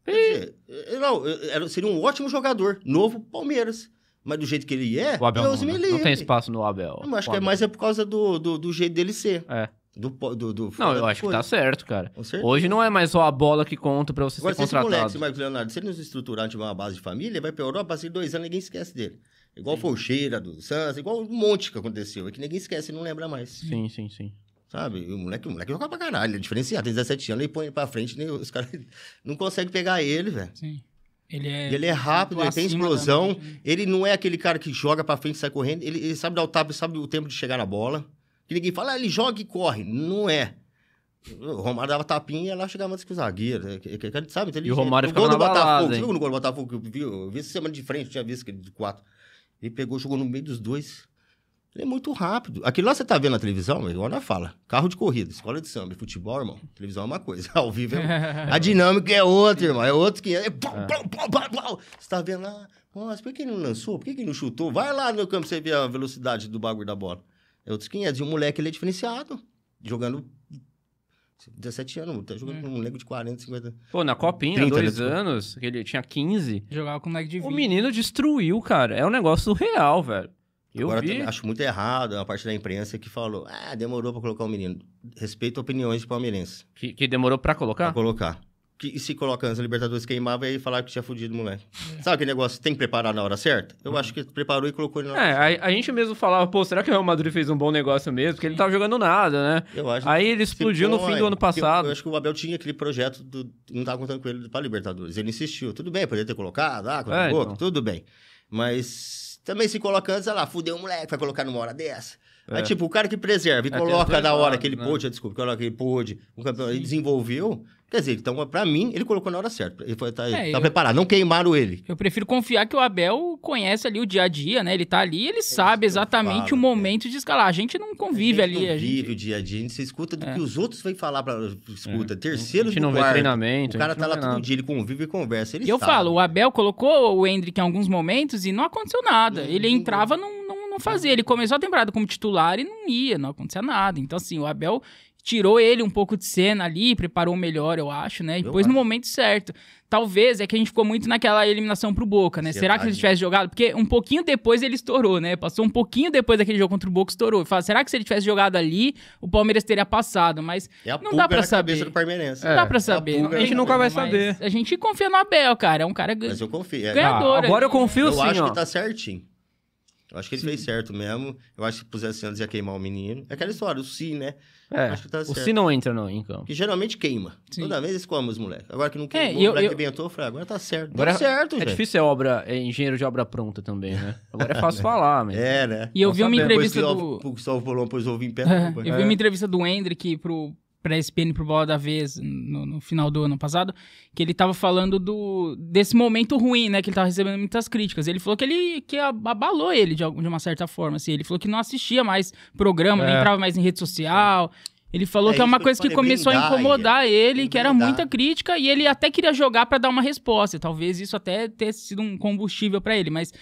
Dizer, não, seria um ótimo jogador, novo Palmeiras. Mas do jeito que ele é, o Abel Deus não, me livre. Né? Não tem espaço no Abel. Eu acho que é mais é por causa do, do, do jeito dele ser. É. Do, do, do não, eu acho coisa. que tá certo, cara. Hoje não é mais só a bola que conta pra você Agora, ser contratado. Agora, se esse moleque, se, Leonardo, se ele nos estruturar, tiver uma base de família, vai pra Europa, passa dois anos, ninguém esquece dele. Igual sim. o Cheira, do Santos, igual um monte que aconteceu. É que ninguém esquece, não lembra mais. Sim, sim, sim. Sabe? O moleque, o moleque joga pra caralho, ele é diferenciado. Tem 17 anos, ele põe pra frente, nem os caras não conseguem pegar ele, velho. Sim. Ele é, ele é rápido, ele tem explosão. Né? Ele não é aquele cara que joga pra frente e sai correndo. Ele, ele sabe dar o tapa, sabe o tempo de chegar na bola. Que ninguém fala, ah, ele joga e corre. Não é. O Romário dava tapinha e lá chegava antes que o zagueiro. Né? sabe então e o Romário ficava na Botafogo, Você viu no gol do Botafogo? Eu vi, eu vi essa semana de frente, tinha visto que ele de quatro. Ele pegou, jogou no meio dos dois. É muito rápido. Aquilo lá você tá vendo na televisão, igual na é fala. Carro de corrida, escola de samba, futebol, irmão. Televisão é uma coisa, ao vivo é A dinâmica é outra, irmão. É outro que... É... é, é. Você tá vendo lá... Nossa, por que ele não lançou? Por que ele não chutou? Vai lá no campo você vê a velocidade do bagulho da bola. É que 500. E um moleque, ele é diferenciado. Jogando 17 anos, tá jogando hum. com um moleque de 40, 50. Pô, na copinha, 30, dois né? anos, ele tinha 15. Jogava com moleque de 20. O menino destruiu, cara. É um negócio real, velho. Eu Agora, vi. acho muito errado a parte da imprensa que falou, ah, demorou para colocar o menino. Respeito opiniões de palmeirense. Que, que demorou para colocar? Pra colocar. Que, se colocando antes Libertadores queimava e falar que tinha fudido o moleque. É. Sabe aquele negócio, tem que preparar na hora certa? Eu uhum. acho que preparou e colocou ele na hora É, certa. A, a, gente mesmo falava, pô, será que o Real Madrid fez um bom negócio mesmo? Porque ele não tava jogando nada, né? Eu acho. Aí ele explodiu no fim do é, ano passado. Eu, eu, acho que o Abel tinha aquele projeto, do, não tava contando com ele pra Libertadores. Ele insistiu, tudo bem, poderia ter colocado, ah, colocou, é, então. tudo bem. Mas também se coloca antes, olha lá, fudeu o moleque, vai colocar numa hora dessa. É. Aí, é tipo, o cara que preserva e é, coloca na hora né? que ele né? pôde, desculpa, coloca que ele pôde, o campeão, ele desenvolveu. Quer dizer, então, pra mim, ele colocou na hora certa. Ele foi, tá, é, tá eu, preparado, não queimaram ele. Eu prefiro confiar que o Abel conhece ali o dia a dia, né? Ele tá ali, ele é sabe exatamente falo, o é. momento é. de escalar. A gente não convive a gente ali. Não a gente vive o dia a dia, a gente se escuta do é. que os outros vêm falar pra. Escuta, terceiros A gente não quarto, vê treinamento. O cara tá lá todo nada. dia, ele convive e conversa. Ele e eu falo, o Abel colocou o Hendrick em alguns momentos e não aconteceu nada. Não, ele não, entrava não. num não fazia. Ele começou a temporada como titular e não ia, não acontecia nada. Então, assim, o Abel tirou ele um pouco de cena ali, preparou melhor, eu acho, né? E pôs no momento certo. Talvez é que a gente ficou muito naquela eliminação pro Boca, né? será que se ele tivesse jogado? Porque um pouquinho depois ele estourou, né? Passou um pouquinho depois daquele jogo contra o Boca, estourou. Fala, será que se ele tivesse jogado ali, o Palmeiras teria passado? Mas é não dá pra é, é saber. Cabeça do Palmeirense. Não é. dá pra saber. A, a gente nunca vai saber. A gente confia no Abel, cara. É um cara ganhador. Mas eu confio. É. Ganhador, ah, agora eu né? confio sim, Eu acho ó. que tá certinho. Eu acho que ele Sim. fez certo mesmo. Eu acho que pusesse antes ia queimar o menino. É aquela história, o si, né? É, acho que tá certo. o si não entra não, então. Que geralmente queima. Sim. Toda vez eles comam os moleques. Agora que não é, queimou, é, eu, o moleque eu... bentou, eu falei, agora tá certo. Tá agora tá certo, é, gente. É difícil ser obra, é engenheiro de obra pronta também, né? Agora é fácil é. falar, mas... É, né? E eu vi uma entrevista do... Só o pôs ovo em pé. eu vi uma entrevista do Hendrick pro, pra ESPN pro Bola da Vez no, no, final do ano passado, que ele tava falando do desse momento ruim, né, que ele tava recebendo muitas críticas. Ele falou que ele que abalou ele de, de uma certa forma, assim, ele falou que não assistia mais programa, é. nem entrava mais em rede social. Ele falou é que é uma coisa que começou brindar, a incomodar ele, que era muita crítica e ele até queria jogar para dar uma resposta. Talvez isso até tenha sido um combustível para ele, mas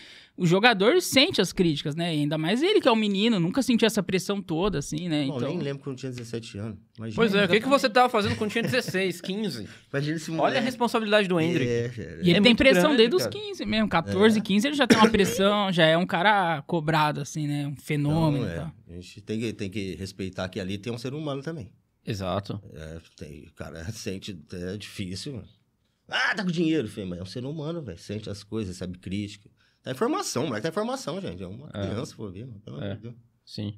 o jogador sente as críticas, né? ainda mais ele que é um menino, nunca sentiu essa pressão toda, assim, né? Bom, então... nem lembro quando tinha 17 anos. Imagina. Pois é, o que, que você tava fazendo quando tinha 16, 15? Imagina esse moleque. Olha a responsabilidade do Hendrick. É, é, é. E ele é tem pressão grande, desde os 15 mesmo, 14, 15 é. ele já tem uma pressão, já é um cara cobrado, assim, né? Um fenômeno Não, tá. A gente tem que, tem que respeitar que ali tem um ser humano também. Exato. É, tem, o cara sente, é difícil, mano. Ah, tá com dinheiro, filho, mas é um ser humano, velho. Sente as coisas, sabe crítica. Tá em formação, o moleque tá em formação, gente. É uma é. criança, por ver, mano. pelo é. Deus. Sim.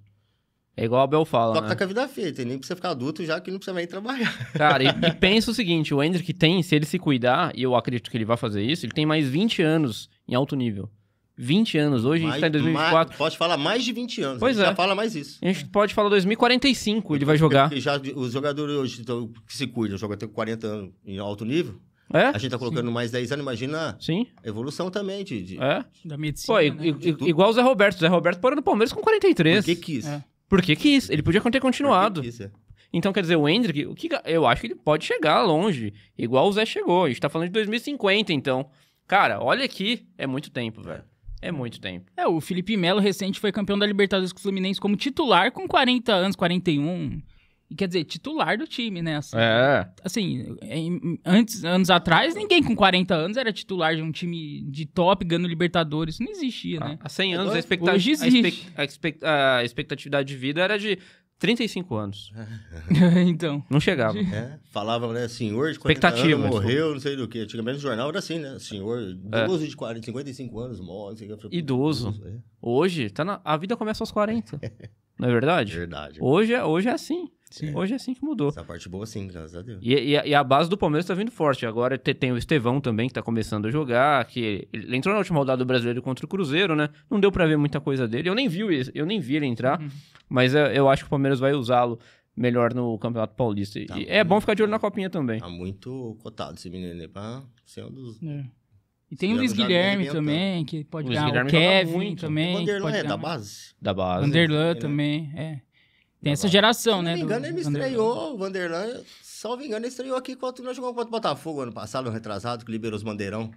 É igual o Abel fala. Só que né? tá com a vida feia, tem nem precisa ficar adulto já que não precisa mais trabalhar. Cara, e, e, pensa o seguinte: o Hendrick tem, se ele se cuidar, e eu acredito que ele vai fazer isso, ele tem mais 20 anos em alto nível. 20 anos, hoje mais, a gente tá em 2024. Mais, pode falar mais de 20 anos, pois a gente é. já fala mais isso. A gente pode falar 2045, ele vai jogar. E já, os jogadores hoje então, que se cuidam, jogam até 40 anos em alto nível, é? A gente tá colocando Sim. mais 10 anos, imagina Sim. a evolução também de, de... É? da medicina. Pô, né? igual o Zé Roberto. O Zé Roberto parou no Palmeiras com 43. Por que quis? É. Por que quis? Ele podia ter continuado. Por que quis, é. Então, quer dizer, o Hendrick, o que, eu acho que ele pode chegar longe, igual o Zé chegou. A gente tá falando de 2050, então. Cara, olha aqui, é muito tempo, é. velho. É muito tempo. É, o Felipe Melo recente foi campeão da Libertadores com o Fluminense como titular com 40 anos, 41. E quer dizer, titular do time, né? Assim, é. Assim, em, antes, anos atrás, ninguém com 40 anos era titular de um time de top ganhando Libertadores. Isso não existia, ah, né? Há 100 anos, a, expecta hoje existe. A, expect a expectativa de vida era de 35 anos. então. Não chegava. É, falavam, né, senhor de 40 anos morreu, não sei do que. Antigamente no jornal era assim, né? Senhor, é. idoso é. de 40, 55 anos morre. Sei que. Idoso. É. Hoje, tá na... a vida começa aos 40. não é verdade? Verdade. Hoje, é, hoje é assim. Sim. É. Hoje é assim que mudou. Essa parte boa, sim, graças a Deus. E, e, a, e a, base do Palmeiras tá vindo forte. Agora te, tem o Estevão também, que tá começando a jogar, que ele entrou na última rodada do Brasileiro contra o Cruzeiro, né? Não deu para ver muita coisa dele. Eu nem vi, eu nem vi ele entrar, uhum. mas eu, eu acho que o Palmeiras vai usá-lo melhor no Campeonato Paulista. Tá e é bom ficar de olho na Copinha também. Tá muito cotado esse menino aí pra ser um dos... É. E tem o Luiz Guilherme também, que pode Luiz dar. o Kevin também. O Vanderlan é da base? Da base. Vanderlan é. também, é. Tem essa geração, se né? Se não me engano, do... ele estreou, o Vanderlan, salvo engano, ele estreou aqui quando nós jogamos contra o Botafogo ano passado, um retrasado, que liberou os bandeirão.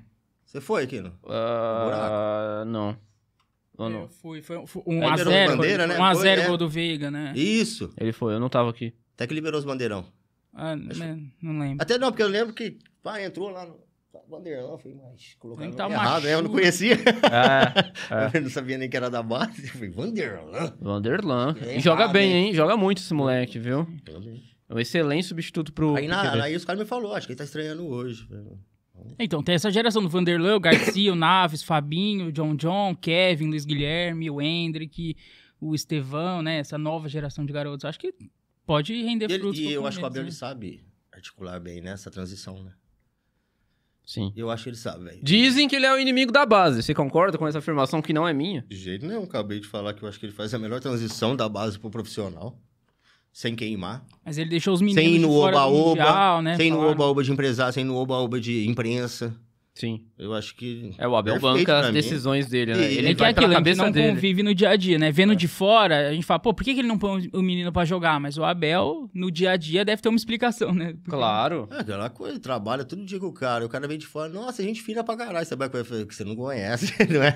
Você foi, aqui no, uh, ah, não. Ou não? Eu fui, foi, foi um a zero, bandeira, né? Um a foi, zero é. gol do Veiga, né? Isso. Ele foi, eu não tava aqui. Até que liberou os bandeirão. Ah, Acho... Né, não lembro. Até não, porque eu lembro que pá, entrou lá no... Tá, Vanderlan, eu falei, mas colocaram tá errado, é, eu não conhecia. É, é. Eu não sabia nem que era da base. Eu falei, Vanderlan. Vanderlan. É joga bem, hein? Joga muito esse moleque, viu? É um excelente substituto pro. Aí, na, aí os caras me falaram, acho que ele tá estranhando hoje. Então, tem essa geração do Vanderlan, o Garcia, o Naves, Fabinho, John John, Kevin, Luiz Guilherme, o Hendrick, o Estevão, né? Essa nova geração de garotos. Acho que pode render frutos. E, ele, e eu acho que o Abel né? sabe articular bem nessa né, transição, né? Sim. Eu acho que ele sabe, velho. Dizem que ele é o inimigo da base. Você concorda com essa afirmação que não é minha? De jeito nenhum. Acabei de falar que eu acho que ele faz a melhor transição da base pro profissional. Sem queimar. Mas ele deixou os meninos sem ir no oba-oba, né? Sem no oba-oba de empresário, sem no oba-oba de imprensa. Sim. Eu acho que. É, o Abel banca as decisões mim. dele, né? E, ele, ele é quer aquilo, a cabeça não dele. convive no dia a dia, né? Vendo é. de fora, a gente fala, pô, por que, que ele não põe o menino para jogar? Mas o Abel, no dia a dia, deve ter uma explicação, né? Porque... Claro. É aquela coisa, trabalha todo dia com o cara. O cara vem de fora, nossa, a gente fina pra caralho, sabe? Que você não conhece, não é?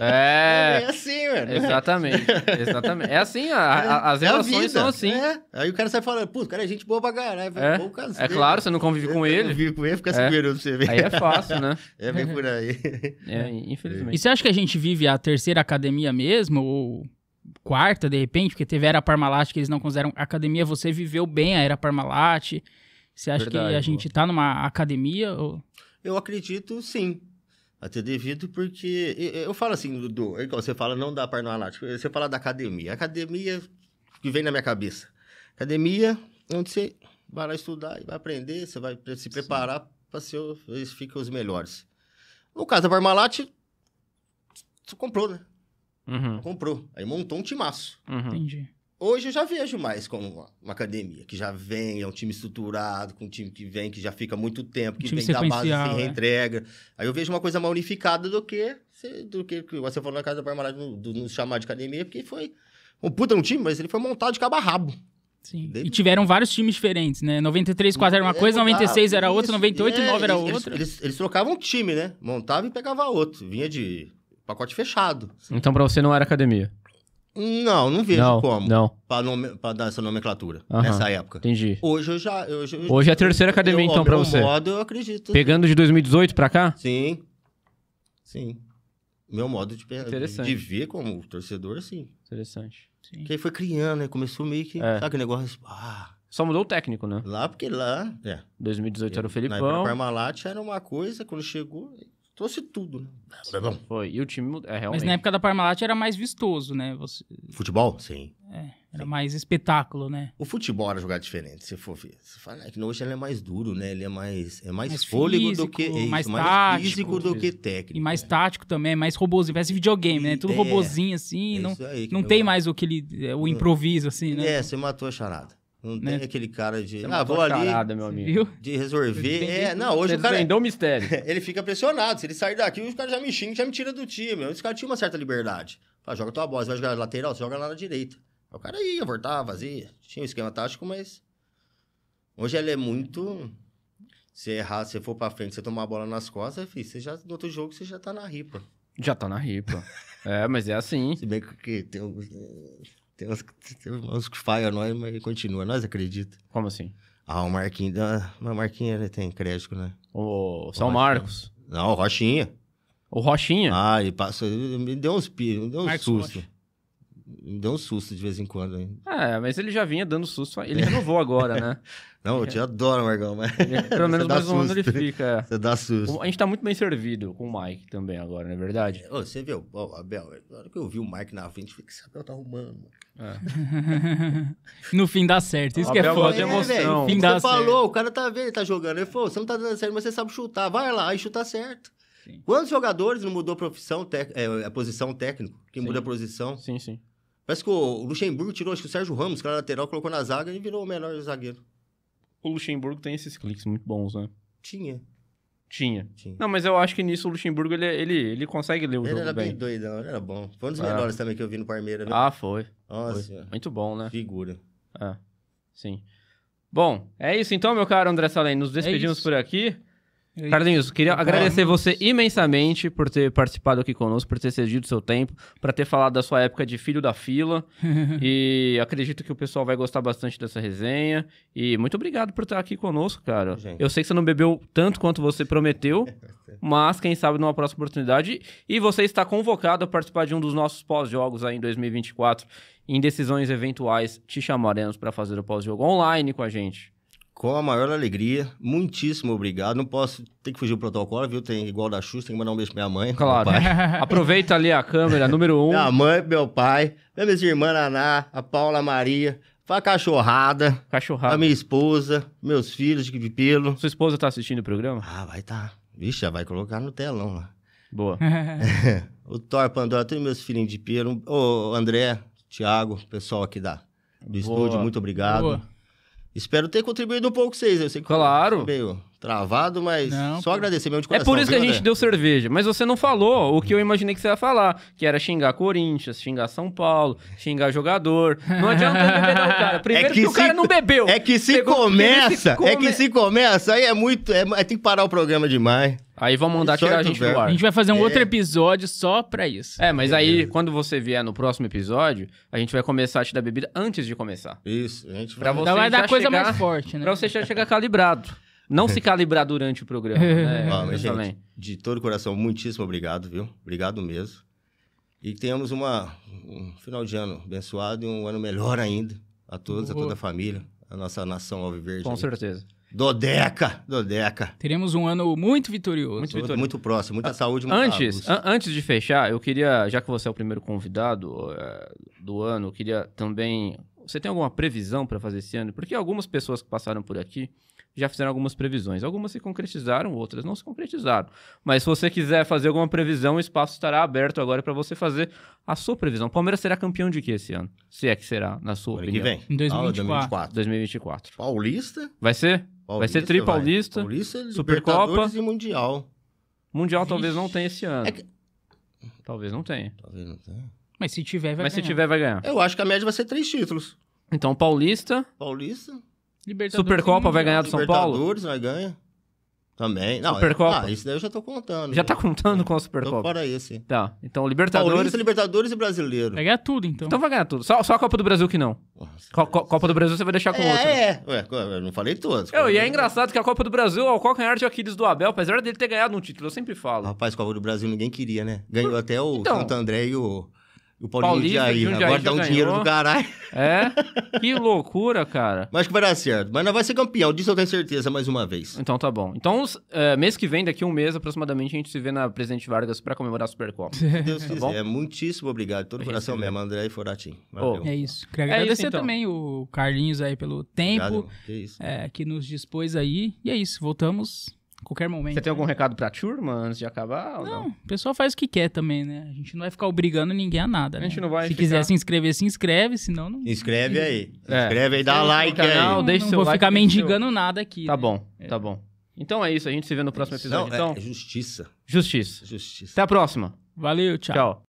É. É assim, mano. Exatamente. Exatamente. É assim, a, a, é, as é relações são assim. É. Aí o cara sai falando, pô, o cara é gente boa pra caralho. É, é é claro, você não convive com ele. Não convive com ele, fica é. segurando pra você ver. Aí é fácil, né? É bem por aí. É, infelizmente. E você acha que a gente vive a terceira academia mesmo? Ou quarta, de repente? Porque teve a era Parmalat que eles não consideram academia. Você viveu bem a era Parmalat. Você acha Verdade, que a gente está numa academia? Ou... Eu acredito sim. Até devido porque. Eu falo assim, Dudu, é você fala não da Parmalat, você fala da academia. Academia que vem na minha cabeça. Academia, onde você vai lá estudar e vai aprender, você vai se preparar para ser, eles ficam os melhores. No caso da Parmalat, tu comprou, né? Uhum. Comprou. Aí montou um timaço. Uhum. Entendi. Hoje eu já vejo mais como uma, uma, academia, que já vem, é um time estruturado, com um time que vem, que já fica muito tempo, que um vem da base, tem é. reentrega. Aí eu vejo uma coisa mais unificada do que, do que você falou na casa da Parmalat, nos chamar de academia, porque foi um puta um time, mas ele foi montado de cabo a rabo. Sim. E tiveram vários times diferentes, né? 93 quase era uma é, coisa, 96 era outra, 98 e é, 9 era eles, outra. Eles, eles trocavam time, né? Montava e pegava outro. Vinha de pacote fechado. Então pra você não era academia? Não, não vejo não, como. Não. Pra, nome, pra dar essa nomenclatura nessa época. Entendi. Hoje eu já. Eu, eu, Hoje é a terceira academia, eu, então, pra você. modo, eu acredito. Pegando de 2018 pra cá? Sim. Sim. Meu modo de, de, de ver como torcedor, sim. Interessante. Sim. Que aí foi criando, né? Começou meio que. É. Sabe que negócio. Ah. Só mudou o técnico, né? Lá, porque lá. É. 2018 era o Felipe, Na Parmalat era uma coisa, quando chegou, trouxe tudo, né? Foi. E o time. É, realmente. Mas na época da Parmalat era mais vistoso, né? Você... Futebol? Sim. É. Era mais espetáculo, né? O futebol era jogar diferente, se for ver. Você fala, é que hoje ele é mais duro, né? Ele é mais, é mais, mais fôlego físico, do que. É isso, mais, mais tático, físico do que técnico. E mais né? tático também, é mais robôzinho. Parece videogame, né? Tudo é, robozinho assim. É não não tem mais o, que ele, é, o improviso, assim, né? É, você matou a charada. Não né? tem aquele cara de. Você ah, vou ali. Charada, meu amigo. Viu? De resolver. É, não, hoje você o cara. É vendeu um mistério. ele fica pressionado. Se ele sair daqui, os caras já me xingam, já me tira do time. Esse cara tinha uma certa liberdade. Ah, joga tua bola, você vai jogar na lateral, você joga lá na direita. O cara ia, voltava, fazia. Tinha um esquema tático, mas. Hoje ela é muito. Se errar, se for pra frente, você tomar a bola nas costas, é filho, você já, no outro jogo você já tá na ripa. Já tá na ripa. é, mas é assim. Se bem que tem, tem, uns, tem uns que falham nós, mas continua, nós acredita. Como assim? Ah, o Marquinhos, ah, mas o Marquinhos ele tem crédito, né? O São o Marcos. Não, o Rochinha. O Rochinha? Ah, ele passou, me deu uns piros, me deu uns Marcos susto. Rocha me deu um susto de vez em quando. Hein? É, mas ele já vinha dando susto. Ele renovou agora, né? Não, eu te adoro, Margão, mas... Pelo menos mais um ano ele fica. É. Você dá susto. A gente tá muito bem servido com o Mike também agora, não é verdade? Ô, você viu, Ô, Abel, na hora que eu vi o Mike na frente, eu falei, que esse Abel tá arrumando, É. no fim dá certo, isso o que é Abel é foda. É, emoção. fim dá você certo. falou, o cara tá vendo, ele tá jogando. Ele falou, você não tá dando certo, mas você sabe chutar. Vai lá e chuta tá certo. Sim. Quantos jogadores não mudou a profissão, tec... é, a posição técnico? Quem sim. muda a posição? Sim, sim. Parece que o Luxemburgo tirou, acho que o Sérgio Ramos, que era lateral, colocou na zaga e virou o melhor zagueiro. O Luxemburgo tem esses cliques muito bons, né? Tinha. Tinha. Tinha. Não, mas eu acho que nisso o Luxemburgo ele, ele, ele consegue ler o ele jogo. Ele era bem, doido ele era bom. Foi um dos ah. melhores também que eu vi no Palmeiras. Né? Ah, foi. Nossa. Foi. Muito bom, né? Figura. Ah, sim. Bom, é isso então, meu caro André Salem. Nos é despedimos é por aqui. Carlinhos, queria então tá. agradecer você imensamente por ter participado aqui conosco, por ter cedido seu tempo, para ter falado da sua época de filho da fila. e acredito que o pessoal vai gostar bastante dessa resenha. E muito obrigado por estar aqui conosco, cara. Gente. Eu sei que você não bebeu tanto quanto você prometeu, mas quem sabe numa próxima oportunidade. E você está convocado a participar de um dos nossos pós-jogos aí em 2024, em decisões eventuais. Te chamaremos para fazer o pós-jogo online com a gente. Com a maior alegria, muitíssimo obrigado. Não posso ter que fugir do protocolo, viu? Tem igual da Xuxa, tem que mandar um beijo pra minha mãe. Claro. Aproveita ali a câmera, número um. Minha mãe, meu pai, minha irmã Naná, a Paula Maria, a cachorrada. Cachorrada. A minha esposa, meus filhos de pelo. Sua esposa tá assistindo o programa? Ah, vai tá. Vixe, já vai colocar no telão lá. Boa. o Thor Pandora, todos meus filhinhos de pelo. Ô, André, Thiago, pessoal aqui da, do Boa. estúdio, muito obrigado. Boa. Espero ter contribuído um pouco vocês. Né? Eu sei que claro. Meio. Travado, mas não, só agradecer mesmo de coração. É por isso que a gente deu cerveja. Mas você não falou o que eu imaginei que você ia falar, que era xingar Corinthians, xingar São Paulo, xingar jogador. Não adianta beber não, cara. Primeiro é que, que o cara não bebeu. É que se Pegou, começa, come... é que se começa, aí é muito... É, tem que parar o programa demais. Aí vamos mandar tirar a gente do ar. A gente vai fazer um é. outro episódio só pra isso. É, mas é. aí, quando você vier no próximo episódio, a gente vai começar a te dar bebida antes de começar. Isso, a gente vai... Pra você vai dar coisa chegar, mais forte, né? Pra você já chegar calibrado não se calibrar durante o programa. né? Ah, mas, gente, também. de todo o coração, muitíssimo obrigado, viu? Obrigado mesmo. E tenhamos uma, um final de ano abençoado e um ano melhor ainda a todos, Boa. a toda a família, a nossa nação alviverde. Com aí. certeza. Dodeca, Dodeca. Teremos um ano muito vitorioso. Muito, vitorioso. muito próximo, muita ah, saúde. Muito antes, antes de fechar, eu queria, já que você é o primeiro convidado é, do ano, eu queria também. Você tem alguma previsão para fazer esse ano? Porque algumas pessoas que passaram por aqui já fizeram algumas previsões. Algumas se concretizaram, outras não se concretizaram. Mas se você quiser fazer alguma previsão, o espaço estará aberto agora para você fazer a sua previsão. O Palmeiras será campeão de que esse ano? Se é que será, na sua ano opinião. que vem? Em 2024. 2024. Ah, Paulista? Vai ser? Paulista, vai ser tri Paulista, Supercopa e Mundial. Mundial Vixe. talvez não tenha esse ano. É que... Talvez não tenha. Talvez não tenha. Mas se tiver, vai Mas ganhar. Mas se tiver, vai ganhar. Eu acho que a média vai ser três títulos. Então, Paulista... Paulista... Supercopa vai ganhar do São Paulo? Libertadores vai ganhar. Também. Não, Supercopa. É, ah, isso daí eu já tô contando. Já né? tá contando com a Supercopa? Então, para isso. Tá. Então, Libertadores. Paulista, Libertadores e Brasileiro. Vai ganhar tudo, então. Então vai ganhar tudo. Só, só a Copa do Brasil que não. Nossa, Co Copa do Brasil você vai deixar com é, outro. É, Ué, eu não falei todos. Eu, e é engraçado que a Copa do Brasil é o de Aquiles do Abel, apesar dele ter ganhado um título, eu sempre falo. Rapaz, Copa do Brasil ninguém queria, né? Ganhou até o então, Santo André e o o Paulinho, de aí. Agora dá um dinheiro do caralho. É? Que loucura, cara. Mas que vai dar certo. Mas não vai ser campeão, disso eu tenho certeza mais uma vez. Então tá bom. Então, é, mês que vem, daqui a um mês aproximadamente, a gente se vê na Presidente Vargas para comemorar a Supercopa. Deus tá quiser. É muitíssimo obrigado. Todo o é coração mesmo, né? André e Foratim. Oh. É isso. Quero agradecer é isso, então. também o Carlinhos aí pelo tempo obrigado, que, é, que nos dispôs aí. E é isso. Voltamos qualquer momento. Você tem algum né? recado pra turma antes de acabar? não, não, o pessoal faz o que quer também, né? A gente não vai ficar obrigando ninguém a nada. A né? gente né? não vai. Se ficar... quiser se inscrever, se inscreve, senão não. Inscreve aí. É. Inscreve aí, dá like aí. Canal, deixa não, não vou like, ficar mendigando seu... nada aqui. Tá né? bom, é. tá bom. Então é isso, a gente se vê no próximo episódio. Não, é então... é justiça. Justiça. Justiça. Até a próxima. Valeu, tchau. Tchau.